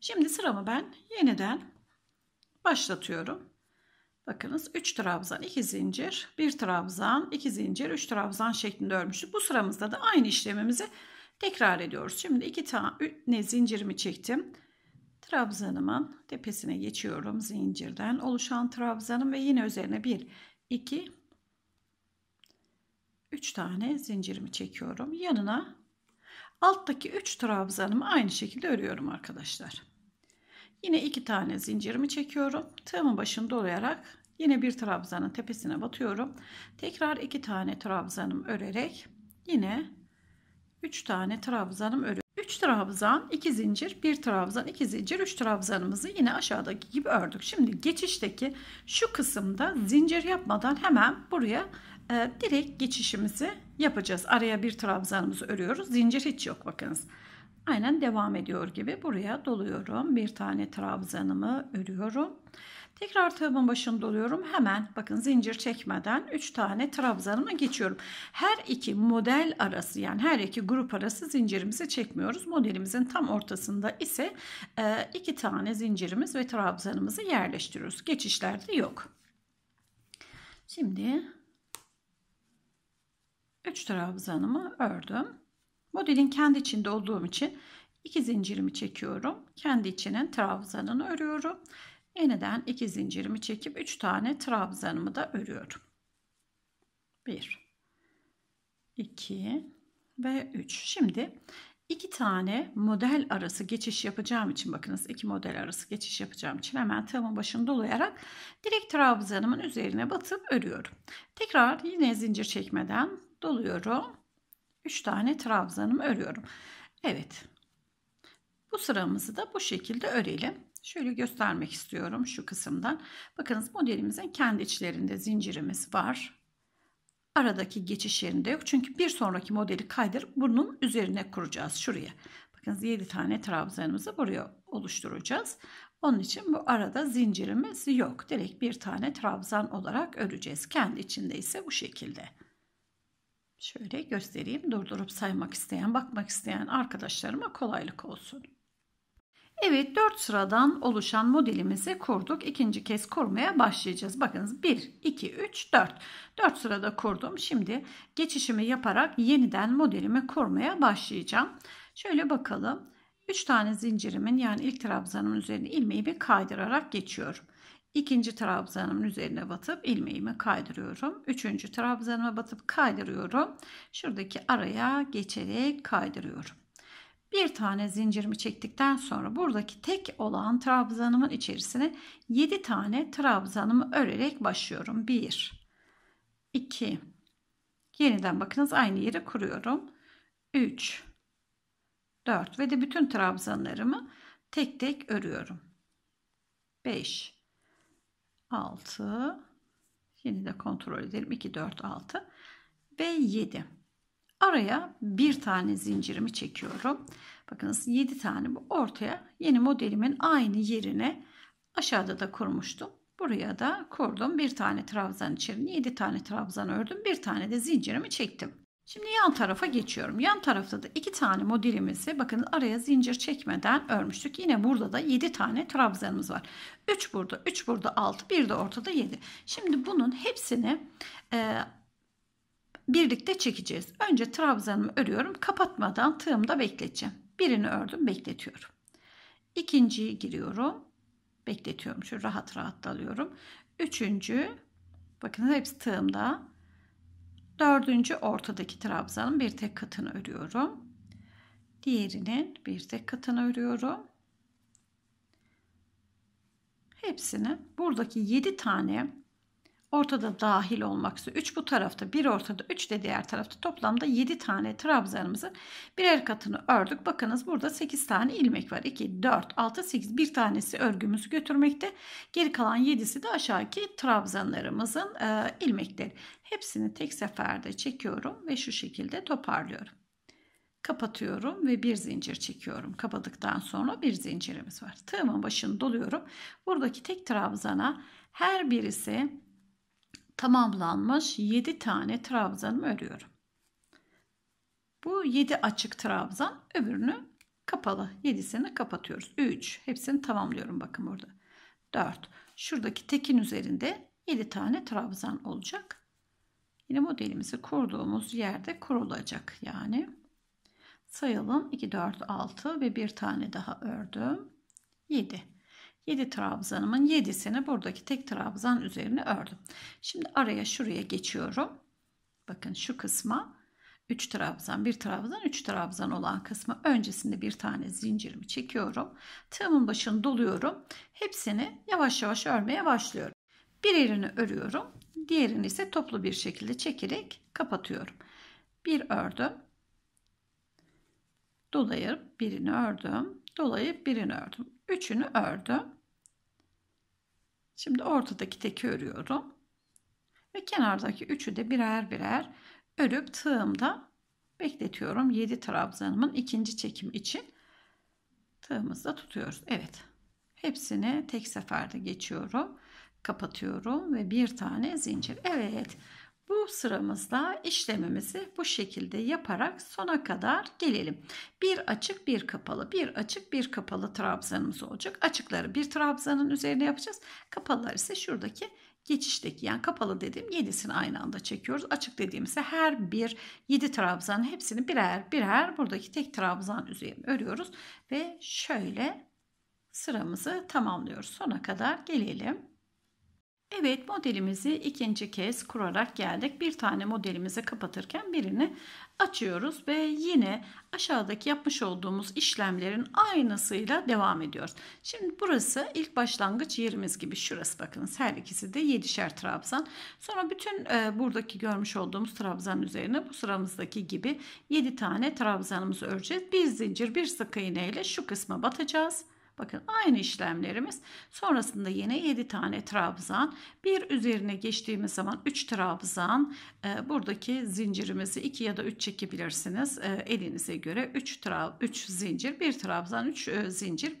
Şimdi sıramı ben yeniden başlatıyorum. Bakınız 3 trabzan 2 zincir 1 trabzan 2 zincir 3 trabzan şeklinde örmüştük. Bu sıramızda da aynı işlemimizi tekrar ediyoruz. Şimdi 2 tane zincirimi çektim trabzanımın tepesine geçiyorum zincirden oluşan trabzanım ve yine üzerine 1 2 3 tane zincirimi çekiyorum yanına alttaki 3 trabzanımı aynı şekilde örüyorum arkadaşlar yine 2 tane zincirimi çekiyorum tığımın başını dolayarak yine bir trabzanın tepesine batıyorum tekrar 2 tane trabzanım örerek yine 3 tane trabzanım örüyorum 3 trabzan, 2 zincir, 1 trabzan, 2 zincir, 3 trabzanımızı yine aşağıdaki gibi ördük. Şimdi geçişteki şu kısımda zincir yapmadan hemen buraya e, direkt geçişimizi yapacağız. Araya bir trabzanımızı örüyoruz. Zincir hiç yok bakınız. Aynen devam ediyor gibi buraya doluyorum. Bir tane trabzanımı örüyorum. Tekrar tığımın başında oluyorum. Hemen bakın zincir çekmeden 3 tane trabzanıma geçiyorum. Her iki model arası yani her iki grup arası zincirimizi çekmiyoruz. Modelimizin tam ortasında ise 2 e, tane zincirimiz ve trabzanımızı yerleştiriyoruz. Geçişler de yok. Şimdi 3 trabzanımı ördüm. Modelin kendi içinde olduğum için 2 zincirimi çekiyorum. Kendi içinin trabzanını örüyorum. Yeniden iki zincirimi çekip 3 tane trabzanımı da örüyorum. 1 2 ve 3. Şimdi iki tane model arası geçiş yapacağım için bakınız iki model arası geçiş yapacağım için hemen tığımın başını dolayarak direkt trabzanımın üzerine batıp örüyorum. Tekrar yine zincir çekmeden doluyorum. 3 tane trabzanımı örüyorum. Evet. Bu sıramızı da bu şekilde örelim. Şöyle göstermek istiyorum şu kısımdan. Bakınız modelimizin kendi içlerinde zincirimiz var. Aradaki geçiş yerinde yok. Çünkü bir sonraki modeli kaydırıp bunun üzerine kuracağız şuraya. Bakınız 7 tane trabzanımızı buraya oluşturacağız. Onun için bu arada zincirimiz yok. Direkt bir tane trabzan olarak öreceğiz. Kendi içinde ise bu şekilde. Şöyle göstereyim. Durdurup saymak isteyen, bakmak isteyen arkadaşlarıma kolaylık olsun. Evet 4 sıradan oluşan modelimizi kurduk. İkinci kez kurmaya başlayacağız. Bakınız 1, 2, 3, 4. 4 sırada kurdum. Şimdi geçişimi yaparak yeniden modelimi kurmaya başlayacağım. Şöyle bakalım. 3 tane zincirimin yani ilk trabzanın üzerine ilmeğimi kaydırarak geçiyorum. İkinci trabzanımın üzerine batıp ilmeğimi kaydırıyorum. Üçüncü trabzanıma batıp kaydırıyorum. Şuradaki araya geçerek kaydırıyorum. Bir tane zincirimi çektikten sonra buradaki tek olan trabzanımın içerisine 7 tane trabzanımı örerek başlıyorum. 1 2 Yeniden bakınız aynı yere kuruyorum. 3 4 ve de bütün trabzanlarımı tek tek örüyorum. 5 6 Yine de kontrol edelim. 2 4 6 ve 7. Araya bir tane zincirimi çekiyorum. Bakınız 7 tane bu ortaya yeni modelimin aynı yerine aşağıda da kurmuştum. Buraya da kurdum. Bir tane trabzan içerini 7 tane trabzan ördüm. Bir tane de zincirimi çektim. Şimdi yan tarafa geçiyorum. Yan tarafta da iki tane modelimizi bakın araya zincir çekmeden örmüştük. Yine burada da 7 tane trabzanımız var. 3 burada, 3 burada 6, 1 de ortada 7. Şimdi bunun hepsini e, birlikte çekeceğiz. Önce trabzanımı örüyorum. Kapatmadan tığımda bekleteceğim. Birini ördüm bekletiyorum. İkinciyi giriyorum. Bekletiyorum. Şu rahat rahat dalıyorum. Üçüncü bakın hepsi tığımda. Dördüncü ortadaki trabzanın bir tek katını örüyorum. Diğerinin bir tek katını örüyorum. Hepsini buradaki 7 tane ortada dahil olmak üzere 3 bu tarafta, bir ortada, 3 de diğer tarafta toplamda 7 tane trabzanımızın birer katını ördük. Bakınız burada 8 tane ilmek var. 2, 4, 6, 8 bir tanesi örgümüzü götürmekte. Geri kalan 7'si de aşağıdaki trabzanlarımızın e, ilmekleri. Hepsini tek seferde çekiyorum ve şu şekilde toparlıyorum. Kapatıyorum ve bir zincir çekiyorum. Kapadıktan sonra bir zincirimiz var. Tığımın başını doluyorum. Buradaki tek trabzana her birisi tamamlanmış 7 tane trabzanımı örüyorum. Bu 7 açık trabzan öbürünü kapalı 7'sini kapatıyoruz. 3 hepsini tamamlıyorum bakın burada. 4 şuradaki tekin üzerinde 7 tane trabzan olacak. Yine modelimizi kurduğumuz yerde kurulacak yani. Sayalım 2, 4, 6 ve bir tane daha ördüm. 7. 7 trabzanımın 7'sini buradaki tek trabzan üzerine ördüm. Şimdi araya şuraya geçiyorum. Bakın şu kısma 3 trabzan, 1 trabzan, 3 trabzan olan kısmı öncesinde bir tane zincirimi çekiyorum. Tığımın başını doluyorum. Hepsini yavaş yavaş örmeye başlıyorum. Bir elini örüyorum. Diğerini ise toplu bir şekilde çekerek kapatıyorum. Bir ördüm. Dolayıp birini ördüm. Dolayıp birini ördüm. Üçünü ördüm. Şimdi ortadaki teki örüyorum. Ve kenardaki üçü de birer birer örüp tığımda bekletiyorum. 7 trabzanımın ikinci çekim için tığımızda tutuyoruz. Evet. Hepsini tek seferde geçiyorum. Kapatıyorum ve bir tane zincir. Evet. Bu sıramızda işlemimizi bu şekilde yaparak sona kadar gelelim. Bir açık bir kapalı bir açık bir kapalı trabzanımız olacak. Açıkları bir trabzanın üzerine yapacağız. Kapalılar ise şuradaki geçişteki yani kapalı dediğim yedisini aynı anda çekiyoruz. Açık dediğimizde her bir yedi trabzanın hepsini birer birer buradaki tek trabzan üzerine örüyoruz. Ve şöyle sıramızı tamamlıyoruz. Sona kadar gelelim. Evet modelimizi ikinci kez kurarak geldik. Bir tane modelimizi kapatırken birini açıyoruz ve yine aşağıdaki yapmış olduğumuz işlemlerin aynısıyla devam ediyoruz. Şimdi burası ilk başlangıç yerimiz gibi şurası bakınız her ikisi de 7'şer trabzan. Sonra bütün e, buradaki görmüş olduğumuz trabzan üzerine bu sıramızdaki gibi 7 tane trabzanımızı öreceğiz. Bir zincir bir sık iğne ile şu kısma batacağız. Bakın aynı işlemlerimiz. Sonrasında yine 7 tane trabzan. Bir üzerine geçtiğimiz zaman 3 trabzan. E, buradaki zincirimizi 2 ya da 3 çekebilirsiniz. E, elinize göre 3 3 zincir, 1 trabzan, 3 e, zincir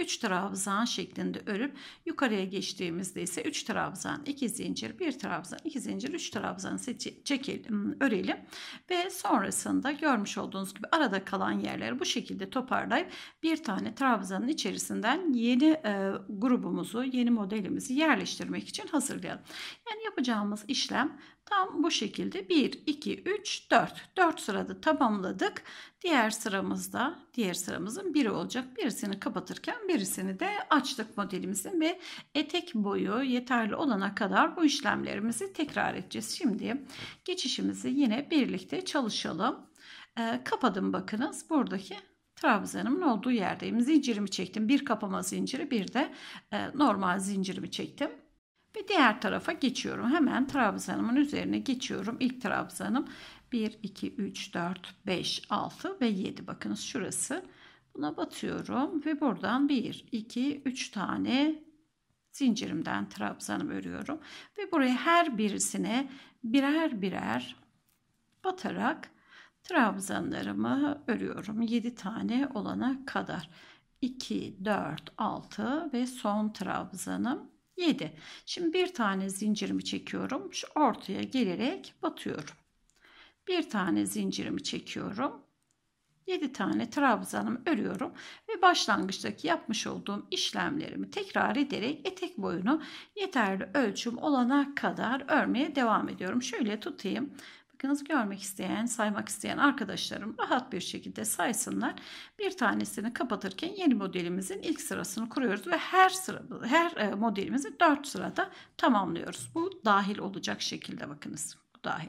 3 trabzan şeklinde örüp yukarıya geçtiğimizde ise 3 trabzan, 2 zincir, 1 trabzan, 2 zincir, 3 trabzan çekelim, örelim ve sonrasında görmüş olduğunuz gibi arada kalan yerleri bu şekilde toparlayıp bir tane trabzanın içerisinden yeni e, grubumuzu, yeni modelimizi yerleştirmek için hazırlayalım. Yani yapacağımız işlem Tam bu şekilde 1, 2, 3, 4. 4 sırada tamamladık. Diğer sıramızda diğer sıramızın biri olacak. Birisini kapatırken birisini de açtık modelimizin ve etek boyu yeterli olana kadar bu işlemlerimizi tekrar edeceğiz. Şimdi geçişimizi yine birlikte çalışalım. E, kapadım bakınız buradaki trabzanımın olduğu yerdeyim. Zincirimi çektim. Bir kapama zinciri bir de e, normal zincirimi çektim. Ve diğer tarafa geçiyorum. Hemen trabzanımın üzerine geçiyorum. İlk trabzanım 1, 2, 3, 4, 5, 6 ve 7. Bakınız şurası. Buna batıyorum ve buradan 1, 2, 3 tane zincirimden trabzanımı örüyorum. Ve buraya her birisine birer birer batarak trabzanlarımı örüyorum. 7 tane olana kadar. 2, 4, 6 ve son trabzanım 7. Şimdi bir tane zincirimi çekiyorum. Şu ortaya gelerek batıyorum. Bir tane zincirimi çekiyorum. 7 tane trabzanımı örüyorum ve başlangıçtaki yapmış olduğum işlemlerimi tekrar ederek etek boyunu yeterli ölçüm olana kadar örmeye devam ediyorum. Şöyle tutayım hakkınızı görmek isteyen, saymak isteyen arkadaşlarım rahat bir şekilde saysınlar. Bir tanesini kapatırken yeni modelimizin ilk sırasını kuruyoruz ve her sıra, her e, modelimizi 4 sırada tamamlıyoruz. Bu dahil olacak şekilde bakınız. Bu dahil.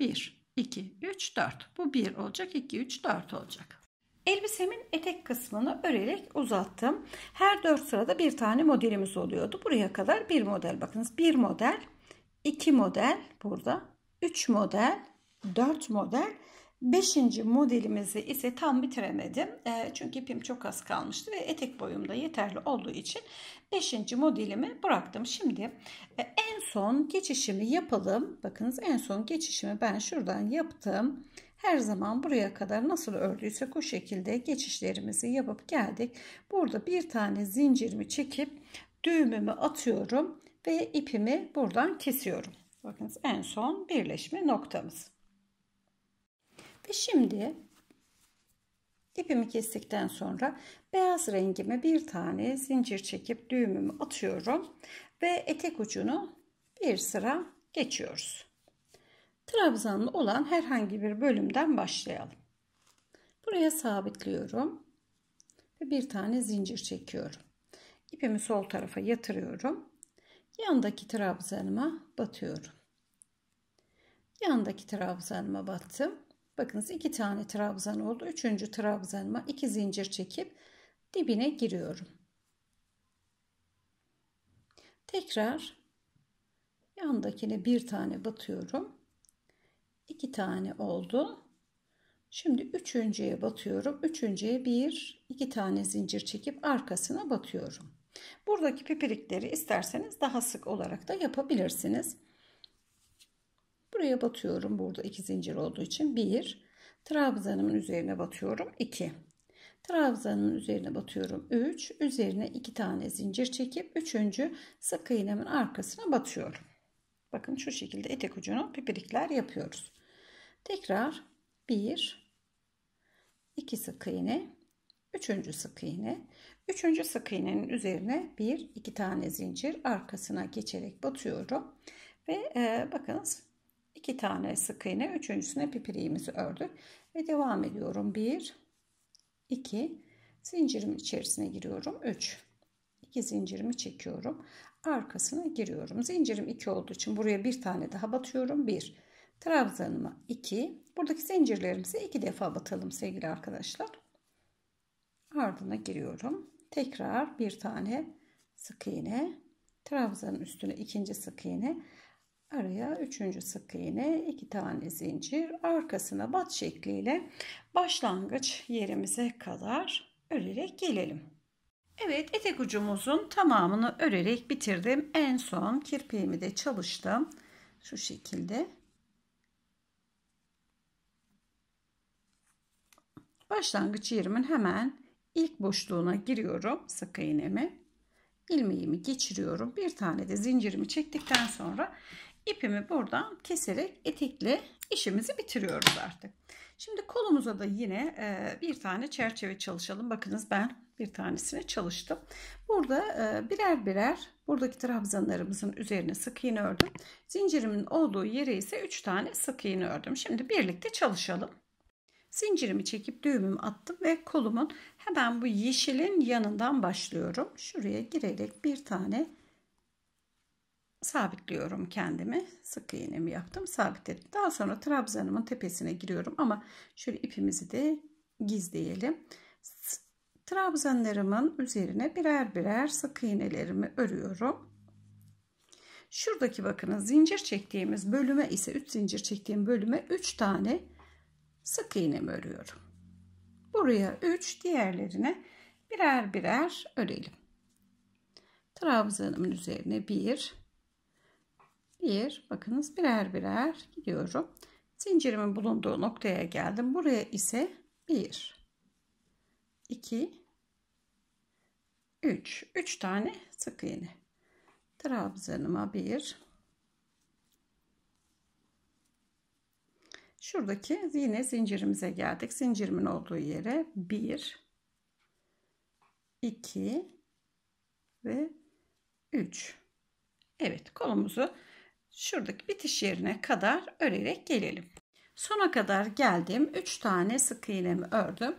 1, 2, 3, 4. Bu 1 olacak. 2, 3, 4 olacak. Elbisemin etek kısmını örerek uzattım. Her 4 sırada bir tane modelimiz oluyordu. Buraya kadar bir model. Bakınız bir model, iki model burada. 3 model, 4 model. 5. modelimizi ise tam bitiremedim. E, çünkü ipim çok az kalmıştı ve etek boyum da yeterli olduğu için 5. modelimi bıraktım. Şimdi e, en son geçişimi yapalım. Bakınız en son geçişimi ben şuradan yaptım. Her zaman buraya kadar nasıl ördüysek o şekilde geçişlerimizi yapıp geldik. Burada bir tane zincirimi çekip düğümümü atıyorum ve ipimi buradan kesiyorum. Bakınız en son birleşme noktamız. Ve şimdi ipimi kestikten sonra beyaz rengime bir tane zincir çekip düğümümü atıyorum ve etek ucunu bir sıra geçiyoruz. Trabzanlı olan herhangi bir bölümden başlayalım. Buraya sabitliyorum ve bir tane zincir çekiyorum. İpimi sol tarafa yatırıyorum Yandaki trabzanıma batıyorum. Yandaki trabzanıma battım. Bakınız iki tane trabzan oldu. Üçüncü trabzanıma iki zincir çekip dibine giriyorum. Tekrar yandakine bir tane batıyorum. İki tane oldu. Şimdi üçüncüye batıyorum. Üçüncüye bir, iki tane zincir çekip arkasına batıyorum. Buradaki pipirikleri isterseniz daha sık olarak da yapabilirsiniz. Buraya batıyorum. Burada iki zincir olduğu için bir. Trabzanımın üzerine batıyorum. iki, Trabzanın üzerine batıyorum. üç, Üzerine iki tane zincir çekip üçüncü sık iğnemin arkasına batıyorum. Bakın şu şekilde etek ucunu pipirikler yapıyoruz. Tekrar bir, 2 sık iğne üçüncü sık iğne Üçüncü sık iğnenin üzerine bir iki tane zincir arkasına geçerek batıyorum. Ve e, bakınız iki tane sık iğne üçüncüsüne pipiriğimizi ördük. Ve devam ediyorum. Bir, iki, zincirimin içerisine giriyorum. Üç, iki zincirimi çekiyorum. Arkasına giriyorum. Zincirim iki olduğu için buraya bir tane daha batıyorum. Bir, trabzanıma iki. Buradaki zincirlerimizi iki defa batalım sevgili arkadaşlar ardına giriyorum. Tekrar bir tane sık iğne trabzanın üstüne ikinci sık iğne araya üçüncü sık iğne iki tane zincir arkasına bat şekliyle başlangıç yerimize kadar örerek gelelim. Evet etek ucumuzun tamamını örerek bitirdim. En son kirpiğimi de çalıştım. Şu şekilde. Başlangıç yerimin hemen İlk boşluğuna giriyorum sık iğnemi. ilmeğimi geçiriyorum. Bir tane de zincirimi çektikten sonra ipimi buradan keserek etekle işimizi bitiriyoruz artık. Şimdi kolumuza da yine e, bir tane çerçeve çalışalım. Bakınız ben bir tanesine çalıştım. Burada e, birer birer buradaki trabzanlarımızın üzerine sık iğne ördüm. Zincirimin olduğu yere ise 3 tane sık iğne ördüm. Şimdi birlikte çalışalım. Zincirimi çekip düğümümü attım ve kolumun hemen bu yeşilin yanından başlıyorum. Şuraya girerek bir tane sabitliyorum kendimi. Sık iğnemi yaptım. Sabitledim. Daha sonra trabzanımın tepesine giriyorum ama şöyle ipimizi de gizleyelim. Trabzanlarımın üzerine birer birer sık iğnelerimi örüyorum. Şuradaki bakınız, zincir çektiğimiz bölüme ise 3 zincir çektiğim bölüme 3 tane sık iğnemi örüyorum. Buraya 3 diğerlerine birer birer örelim. Trabzanımın üzerine 1 1 bakınız birer birer gidiyorum. Zincirimin bulunduğu noktaya geldim. Buraya ise 1 2 3 3 tane sık iğne. Trabzanıma 1 Şuradaki yine zincirimize geldik. Zincirimin olduğu yere 1 2 ve 3. Evet, kolumuzu şuradaki bitiş yerine kadar örerek gelelim. Sona kadar geldim. 3 tane sık iğnemi ördüm.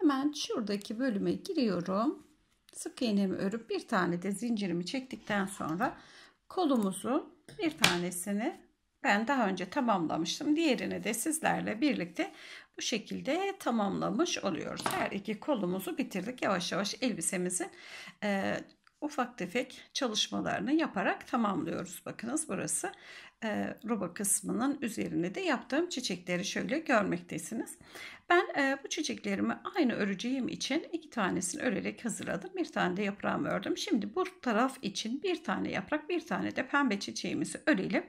Hemen şuradaki bölüme giriyorum. Sık iğnemi örüp bir tane de zincirimi çektikten sonra kolumuzu bir tanesini ben daha önce tamamlamıştım. Diğerini de sizlerle birlikte bu şekilde tamamlamış oluyoruz. Her iki kolumuzu bitirdik. Yavaş yavaş elbisemizin e, ufak tefek çalışmalarını yaparak tamamlıyoruz. Bakınız burası e, roba kısmının üzerinde de yaptığım çiçekleri şöyle görmektesiniz. Ben e, bu çiçeklerimi aynı öreceğim için iki tanesini örerek hazırladım. Bir tane de yaprağımı ördüm. Şimdi bu taraf için bir tane yaprak bir tane de pembe çiçeğimizi örelim.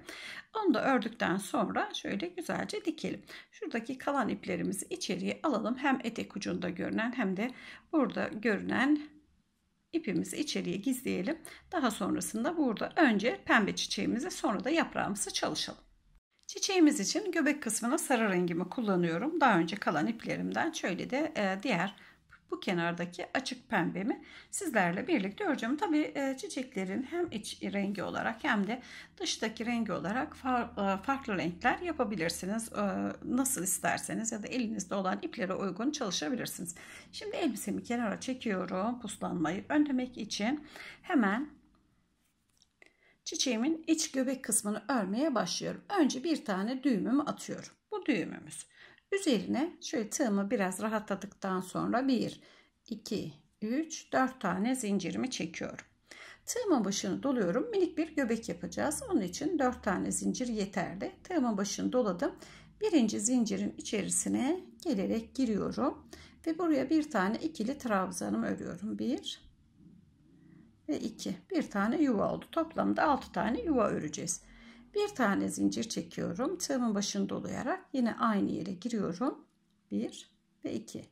Onu da ördükten sonra şöyle güzelce dikelim. Şuradaki kalan iplerimizi içeriye alalım. Hem etek ucunda görünen hem de burada görünen ipimizi içeriye gizleyelim. Daha sonrasında burada önce pembe çiçeğimizi sonra da yaprağımızı çalışalım. Çiçeğimiz için göbek kısmına sarı rengimi kullanıyorum. Daha önce kalan iplerimden şöyle de e, diğer bu kenardaki açık pembemi sizlerle birlikte öreceğim. Tabi e, çiçeklerin hem iç rengi olarak hem de dıştaki rengi olarak e, farklı renkler yapabilirsiniz. E, nasıl isterseniz ya da elinizde olan iplere uygun çalışabilirsiniz. Şimdi elbisemi kenara çekiyorum puslanmayı önlemek için. Hemen çiçeğimin iç göbek kısmını örmeye başlıyorum. Önce bir tane düğümümü atıyorum. Bu düğümümüz. Üzerine şöyle tığımı biraz rahatladıktan sonra 1, 2, 3, 4 tane zincirimi çekiyorum. Tığımın başını doluyorum. Minik bir göbek yapacağız. Onun için 4 tane zincir yeterli. Tığımın başını doladım. Birinci zincirin içerisine gelerek giriyorum. Ve buraya bir tane ikili trabzanımı örüyorum. 1 ve 2. Bir tane yuva oldu. Toplamda 6 tane yuva öreceğiz. Bir tane zincir çekiyorum. Tığımın başını dolayarak yine aynı yere giriyorum. 1 ve 2.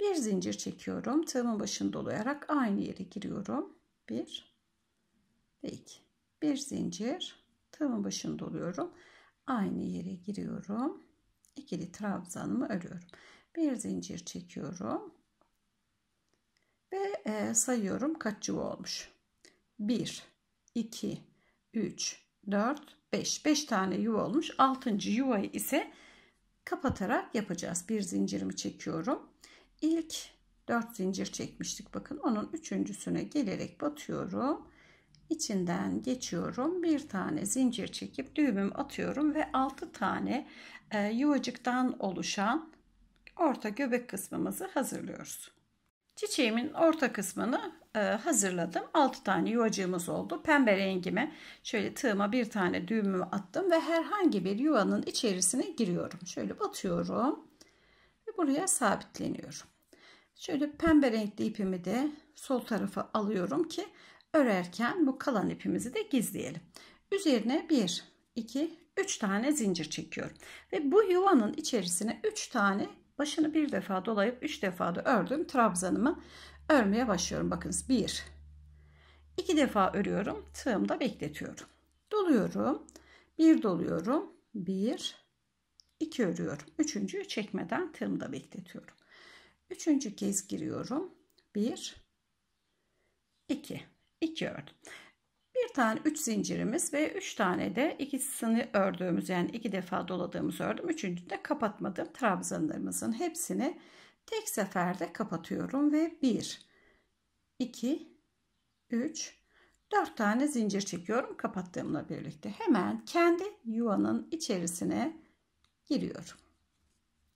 Bir zincir çekiyorum. Tığımın başını dolayarak aynı yere giriyorum. 1 ve 2. Bir zincir. Tığımın başını doluyorum. Aynı yere giriyorum. İkili trabzanımı örüyorum. Bir zincir çekiyorum. Ve e, sayıyorum kaç yuva olmuş. 1, 2, 3, 4, 5. 5 tane yuva olmuş. 6. yuvayı ise kapatarak yapacağız. Bir zincirimi çekiyorum. İlk 4 zincir çekmiştik. Bakın onun üçüncüsüne gelerek batıyorum. İçinden geçiyorum. Bir tane zincir çekip düğümümü atıyorum ve 6 tane e, yuvacıktan oluşan orta göbek kısmımızı hazırlıyoruz. Çiçeğimin orta kısmını e, hazırladım. 6 tane yuvacığımız oldu. Pembe rengime şöyle tığıma bir tane düğümümü attım ve herhangi bir yuvanın içerisine giriyorum. Şöyle batıyorum ve buraya sabitleniyorum. Şöyle pembe renkli ipimi de sol tarafa alıyorum ki örerken bu kalan ipimizi de gizleyelim. Üzerine 1, 2, 3 tane zincir çekiyorum. Ve bu yuvanın içerisine 3 tane başını bir defa dolayıp 3 defa da ördüm. Trabzanımı örmeye başlıyorum. Bakınız bir, iki defa örüyorum. Tığımda bekletiyorum. Doluyorum. bir doluyorum. bir, iki örüyorum. Üçüncüyü çekmeden tığımda bekletiyorum. Üçüncü kez giriyorum. bir, iki, iki ördüm. Bir tane 3 zincirimiz ve 3 tane de ikisini ördüğümüz yani iki defa doladığımız ördüm. Üçüncü de kapatmadım. Trabzanlarımızın hepsini Tek seferde kapatıyorum ve 1, 2, 3, 4 tane zincir çekiyorum kapattığımla birlikte. Hemen kendi yuvanın içerisine giriyorum.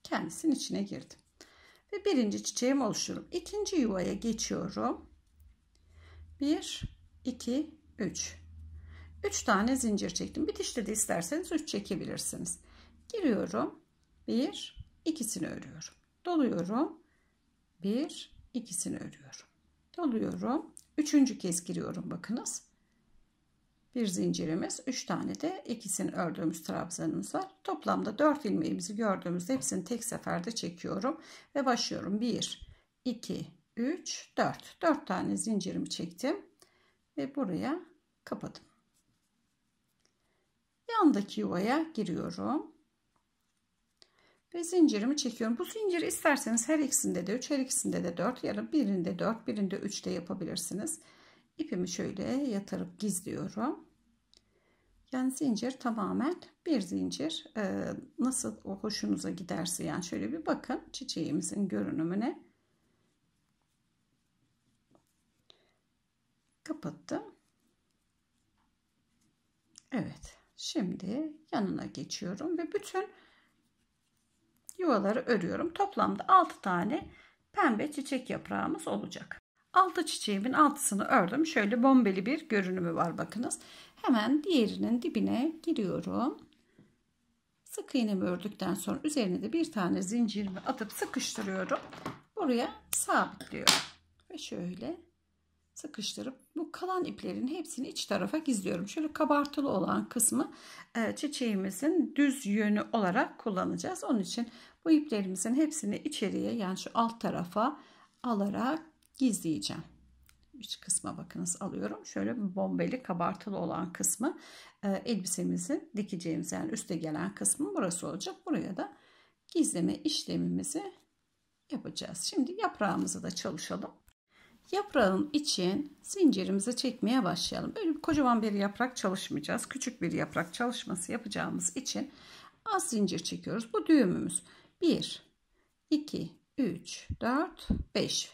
Kendisinin içine girdim. Ve birinci çiçeğim oluşturup ikinci yuvaya geçiyorum. 1, 2, 3. 3 tane zincir çektim. Bitişte de isterseniz 3 çekebilirsiniz. Giriyorum. 1, ikisini örüyorum doluyorum. Bir, ikisini örüyorum. Doluyorum. Üçüncü kez giriyorum bakınız. Bir zincirimiz, üç tane de ikisini ördüğümüz trabzanımız var. Toplamda dört ilmeğimizi gördüğümüzde hepsini tek seferde çekiyorum ve başlıyorum. Bir, iki, üç, dört. Dört tane zincirimi çektim ve buraya kapadım. Yandaki yuvaya giriyorum ve zincirimi çekiyorum. Bu zinciri isterseniz her ikisinde de 3, her ikisinde de 4 ya da birinde 4, birinde 3 de yapabilirsiniz. İpimi şöyle yatırıp gizliyorum. Yani zincir tamamen bir zincir ee, nasıl o hoşunuza giderse yani şöyle bir bakın çiçeğimizin görünümüne kapattım. Evet şimdi yanına geçiyorum ve bütün yuvaları örüyorum. Toplamda 6 tane pembe çiçek yaprağımız olacak. 6 çiçeğimin altısını ördüm. Şöyle bombeli bir görünümü var bakınız. Hemen diğerinin dibine giriyorum. Sık iğnemi ördükten sonra üzerine de bir tane zincirimi atıp sıkıştırıyorum. Buraya sabitliyorum. Ve şöyle sıkıştırıp bu kalan iplerin hepsini iç tarafa gizliyorum. Şöyle kabartılı olan kısmı e, çiçeğimizin düz yönü olarak kullanacağız. Onun için bu iplerimizin hepsini içeriye yani şu alt tarafa alarak gizleyeceğim. Üç kısma bakınız alıyorum. Şöyle bombeli kabartılı olan kısmı e, elbisemizi dikeceğimiz yani üste gelen kısmı burası olacak. Buraya da gizleme işlemimizi yapacağız. Şimdi yaprağımızı da çalışalım. Yaprağın için zincirimizi çekmeye başlayalım. Böyle bir kocaman bir yaprak çalışmayacağız. Küçük bir yaprak çalışması yapacağımız için az zincir çekiyoruz. Bu düğümümüz. 1, 2, 3, 4, 5.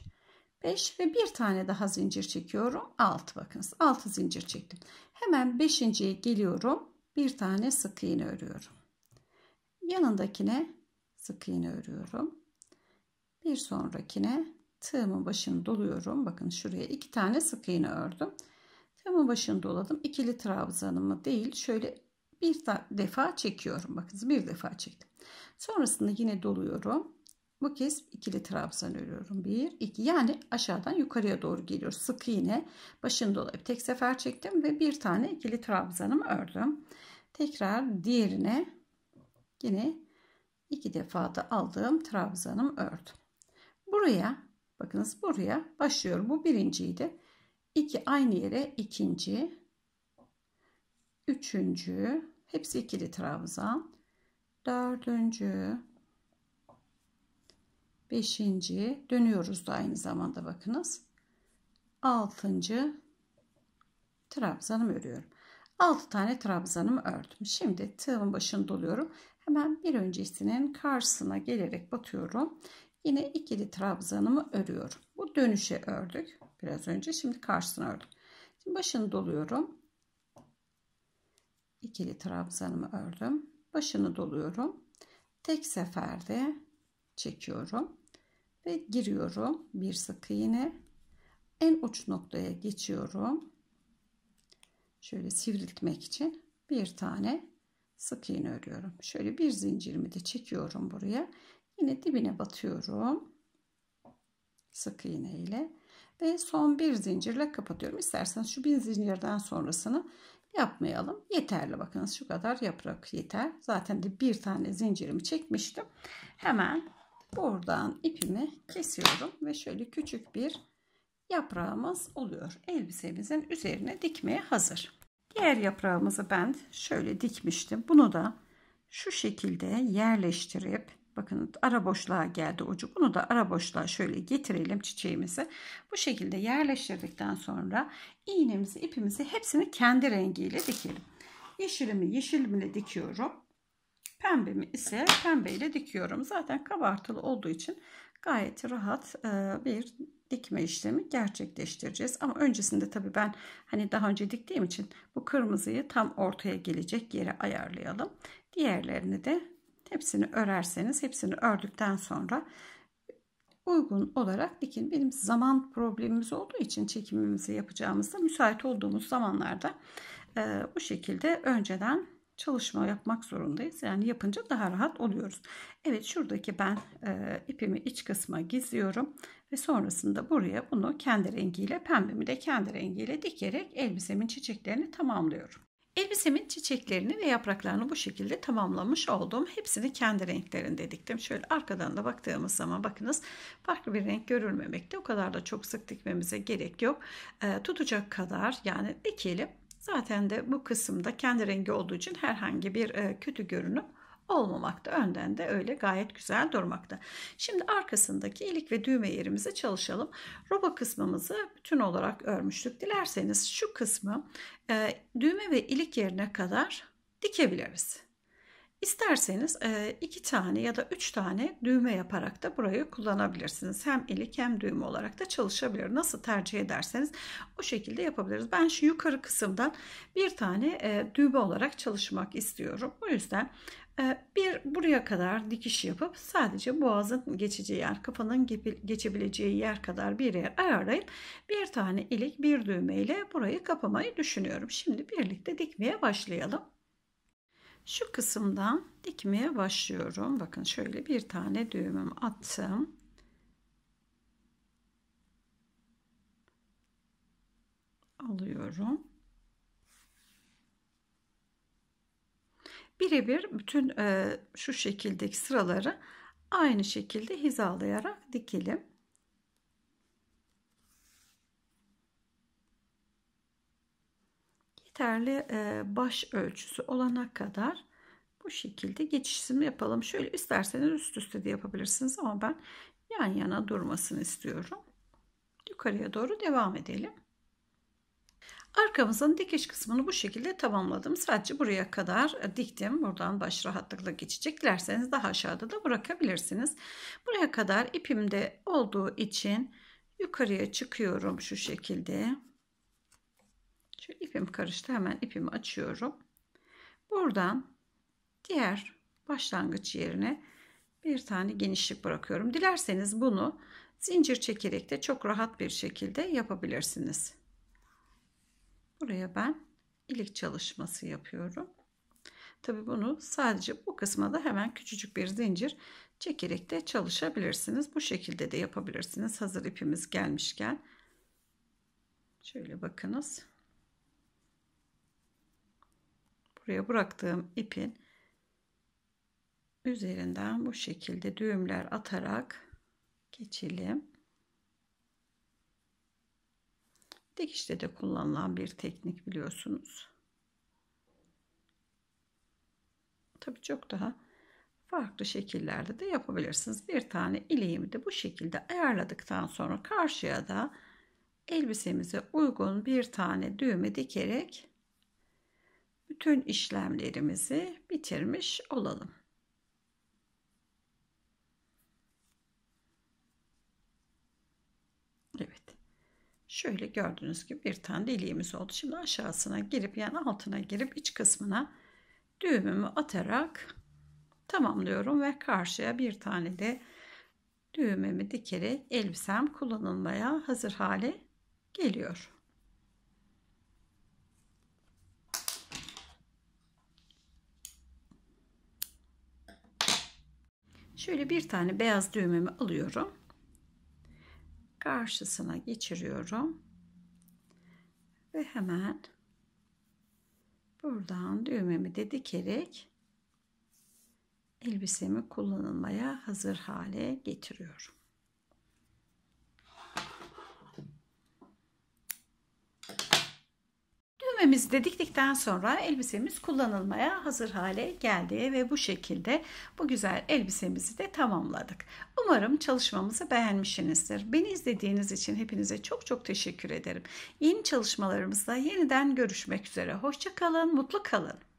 5 ve bir tane daha zincir çekiyorum. 6 bakınız. 6 zincir çektim. Hemen 5.ye geliyorum. Bir tane sık iğne örüyorum. Yanındakine sık iğne örüyorum. Bir sonrakine Tığımın başını doluyorum. Bakın şuraya iki tane sık iğne ördüm. Tığımın başını doladım. İkili trabzanımı değil şöyle bir defa çekiyorum. Bakın bir defa çektim. Sonrasında yine doluyorum. Bu kez ikili trabzan örüyorum. bir, iki. yani aşağıdan yukarıya doğru geliyor. Sık iğne başını dolayıp tek sefer çektim ve bir tane ikili trabzanımı ördüm. Tekrar diğerine yine iki defa da aldığım trabzanım ördüm. Buraya Bakınız buraya başlıyorum. Bu birinciydi. 2 aynı yere ikinci. Üçüncü. Hepsi ikili trabzan. Dördüncü. Beşinci. Dönüyoruz da aynı zamanda bakınız. Altıncı. Trabzanımı örüyorum. altı tane trabzanımı ördüm. Şimdi tığımın başını doluyorum. Hemen bir öncesinin karşısına gelerek batıyorum. Yine ikili trabzanımı örüyorum. Bu dönüşe ördük biraz önce. Şimdi karşısına ördüm. Şimdi başını doluyorum. İkili trabzanımı ördüm. Başını doluyorum. Tek seferde çekiyorum ve giriyorum. Bir sık iğne. En uç noktaya geçiyorum. Şöyle sivriltmek için bir tane sık iğne örüyorum. Şöyle bir zincirimi de çekiyorum buraya. Yine dibine batıyorum. Sık iğne ile ve son bir zincirle kapatıyorum. İsterseniz şu bir zincirden sonrasını yapmayalım. Yeterli bakınız şu kadar yaprak yeter. Zaten de bir tane zincirimi çekmiştim. Hemen buradan ipimi kesiyorum ve şöyle küçük bir yaprağımız oluyor. Elbisemizin üzerine dikmeye hazır. Diğer yaprağımızı ben şöyle dikmiştim. Bunu da şu şekilde yerleştirip Bakın ara boşluğa geldi ucu. Bunu da ara boşluğa şöyle getirelim çiçeğimizi. Bu şekilde yerleştirdikten sonra iğnemizi, ipimizi hepsini kendi rengiyle dikelim. Yeşilimi yeşilimle dikiyorum. Pembemi ise pembeyle dikiyorum. Zaten kabartılı olduğu için gayet rahat e, bir dikme işlemi gerçekleştireceğiz. Ama öncesinde tabii ben hani daha önce diktiğim için bu kırmızıyı tam ortaya gelecek yere ayarlayalım. Diğerlerini de Hepsini örerseniz hepsini ördükten sonra uygun olarak dikin. Benim zaman problemimiz olduğu için çekimimizi yapacağımızda müsait olduğumuz zamanlarda e, bu şekilde önceden çalışma yapmak zorundayız. Yani yapınca daha rahat oluyoruz. Evet şuradaki ben e, ipimi iç kısma gizliyorum ve sonrasında buraya bunu kendi rengiyle pembemi de kendi rengiyle dikerek elbisemin çiçeklerini tamamlıyorum. Elbisemin çiçeklerini ve yapraklarını bu şekilde tamamlamış oldum. Hepsini kendi renklerinde diktim. Şöyle arkadan da baktığımız zaman bakınız farklı bir renk görülmemekte. O kadar da çok sık dikmemize gerek yok. E, tutacak kadar yani dikelim. Zaten de bu kısımda kendi rengi olduğu için herhangi bir e, kötü görünüm olmamakta. Önden de öyle gayet güzel durmakta. Şimdi arkasındaki ilik ve düğme yerimizi çalışalım. Roba kısmımızı bütün olarak örmüştük. Dilerseniz şu kısmı e, düğme ve ilik yerine kadar dikebiliriz. İsterseniz e, iki tane ya da üç tane düğme yaparak da burayı kullanabilirsiniz. Hem ilik hem düğme olarak da çalışabilir. Nasıl tercih ederseniz o şekilde yapabiliriz. Ben şu yukarı kısımdan bir tane e, düğme olarak çalışmak istiyorum. O yüzden ee, bir buraya kadar dikiş yapıp sadece boğazın geçeceği yer, kafanın geçebileceği yer kadar bir yer ayarlayıp, Bir tane ilik bir düğme ile burayı kapamayı düşünüyorum. Şimdi birlikte dikmeye başlayalım. Şu kısımdan dikmeye başlıyorum. Bakın şöyle bir tane düğümüm attım. Alıyorum. birebir bütün e, şu şekildeki sıraları aynı şekilde hizalayarak dikelim. Yeterli e, baş ölçüsü olana kadar bu şekilde geçişimi yapalım. Şöyle isterseniz üst üste de yapabilirsiniz ama ben yan yana durmasını istiyorum. Yukarıya doğru devam edelim. Arkamızın dikiş kısmını bu şekilde tamamladım. Sadece buraya kadar e, diktim. Buradan baş rahatlıkla geçecek. Dilerseniz daha aşağıda da bırakabilirsiniz. Buraya kadar ipimde olduğu için yukarıya çıkıyorum şu şekilde. Şu ipim karıştı. Hemen ipimi açıyorum. Buradan diğer başlangıç yerine bir tane genişlik bırakıyorum. Dilerseniz bunu zincir çekerek de çok rahat bir şekilde yapabilirsiniz. Buraya ben ilik çalışması yapıyorum. Tabi bunu sadece bu kısma da hemen küçücük bir zincir çekerek de çalışabilirsiniz. Bu şekilde de yapabilirsiniz. Hazır ipimiz gelmişken. Şöyle bakınız. Buraya bıraktığım ipin üzerinden bu şekilde düğümler atarak geçelim. Dikişte de kullanılan bir teknik biliyorsunuz. Tabi çok daha farklı şekillerde de yapabilirsiniz. Bir tane ileğimi de bu şekilde ayarladıktan sonra karşıya da elbisemize uygun bir tane düğme dikerek bütün işlemlerimizi bitirmiş olalım. Şöyle gördüğünüz gibi bir tane deliğimiz oldu. Şimdi aşağısına girip yani altına girip iç kısmına düğümümü atarak tamamlıyorum ve karşıya bir tane de düğümümü dikerek elbisem kullanılmaya hazır hale geliyor. Şöyle bir tane beyaz düğümümü alıyorum karşısına geçiriyorum. Ve hemen buradan düğmemi de dikerek elbisemi kullanılmaya hazır hale getiriyorum. düğmemizi de sonra elbisemiz kullanılmaya hazır hale geldi ve bu şekilde bu güzel elbisemizi de tamamladık. Umarım çalışmamızı beğenmişsinizdir. Beni izlediğiniz için hepinize çok çok teşekkür ederim. Yeni çalışmalarımızda yeniden görüşmek üzere. Hoşçakalın, mutlu kalın.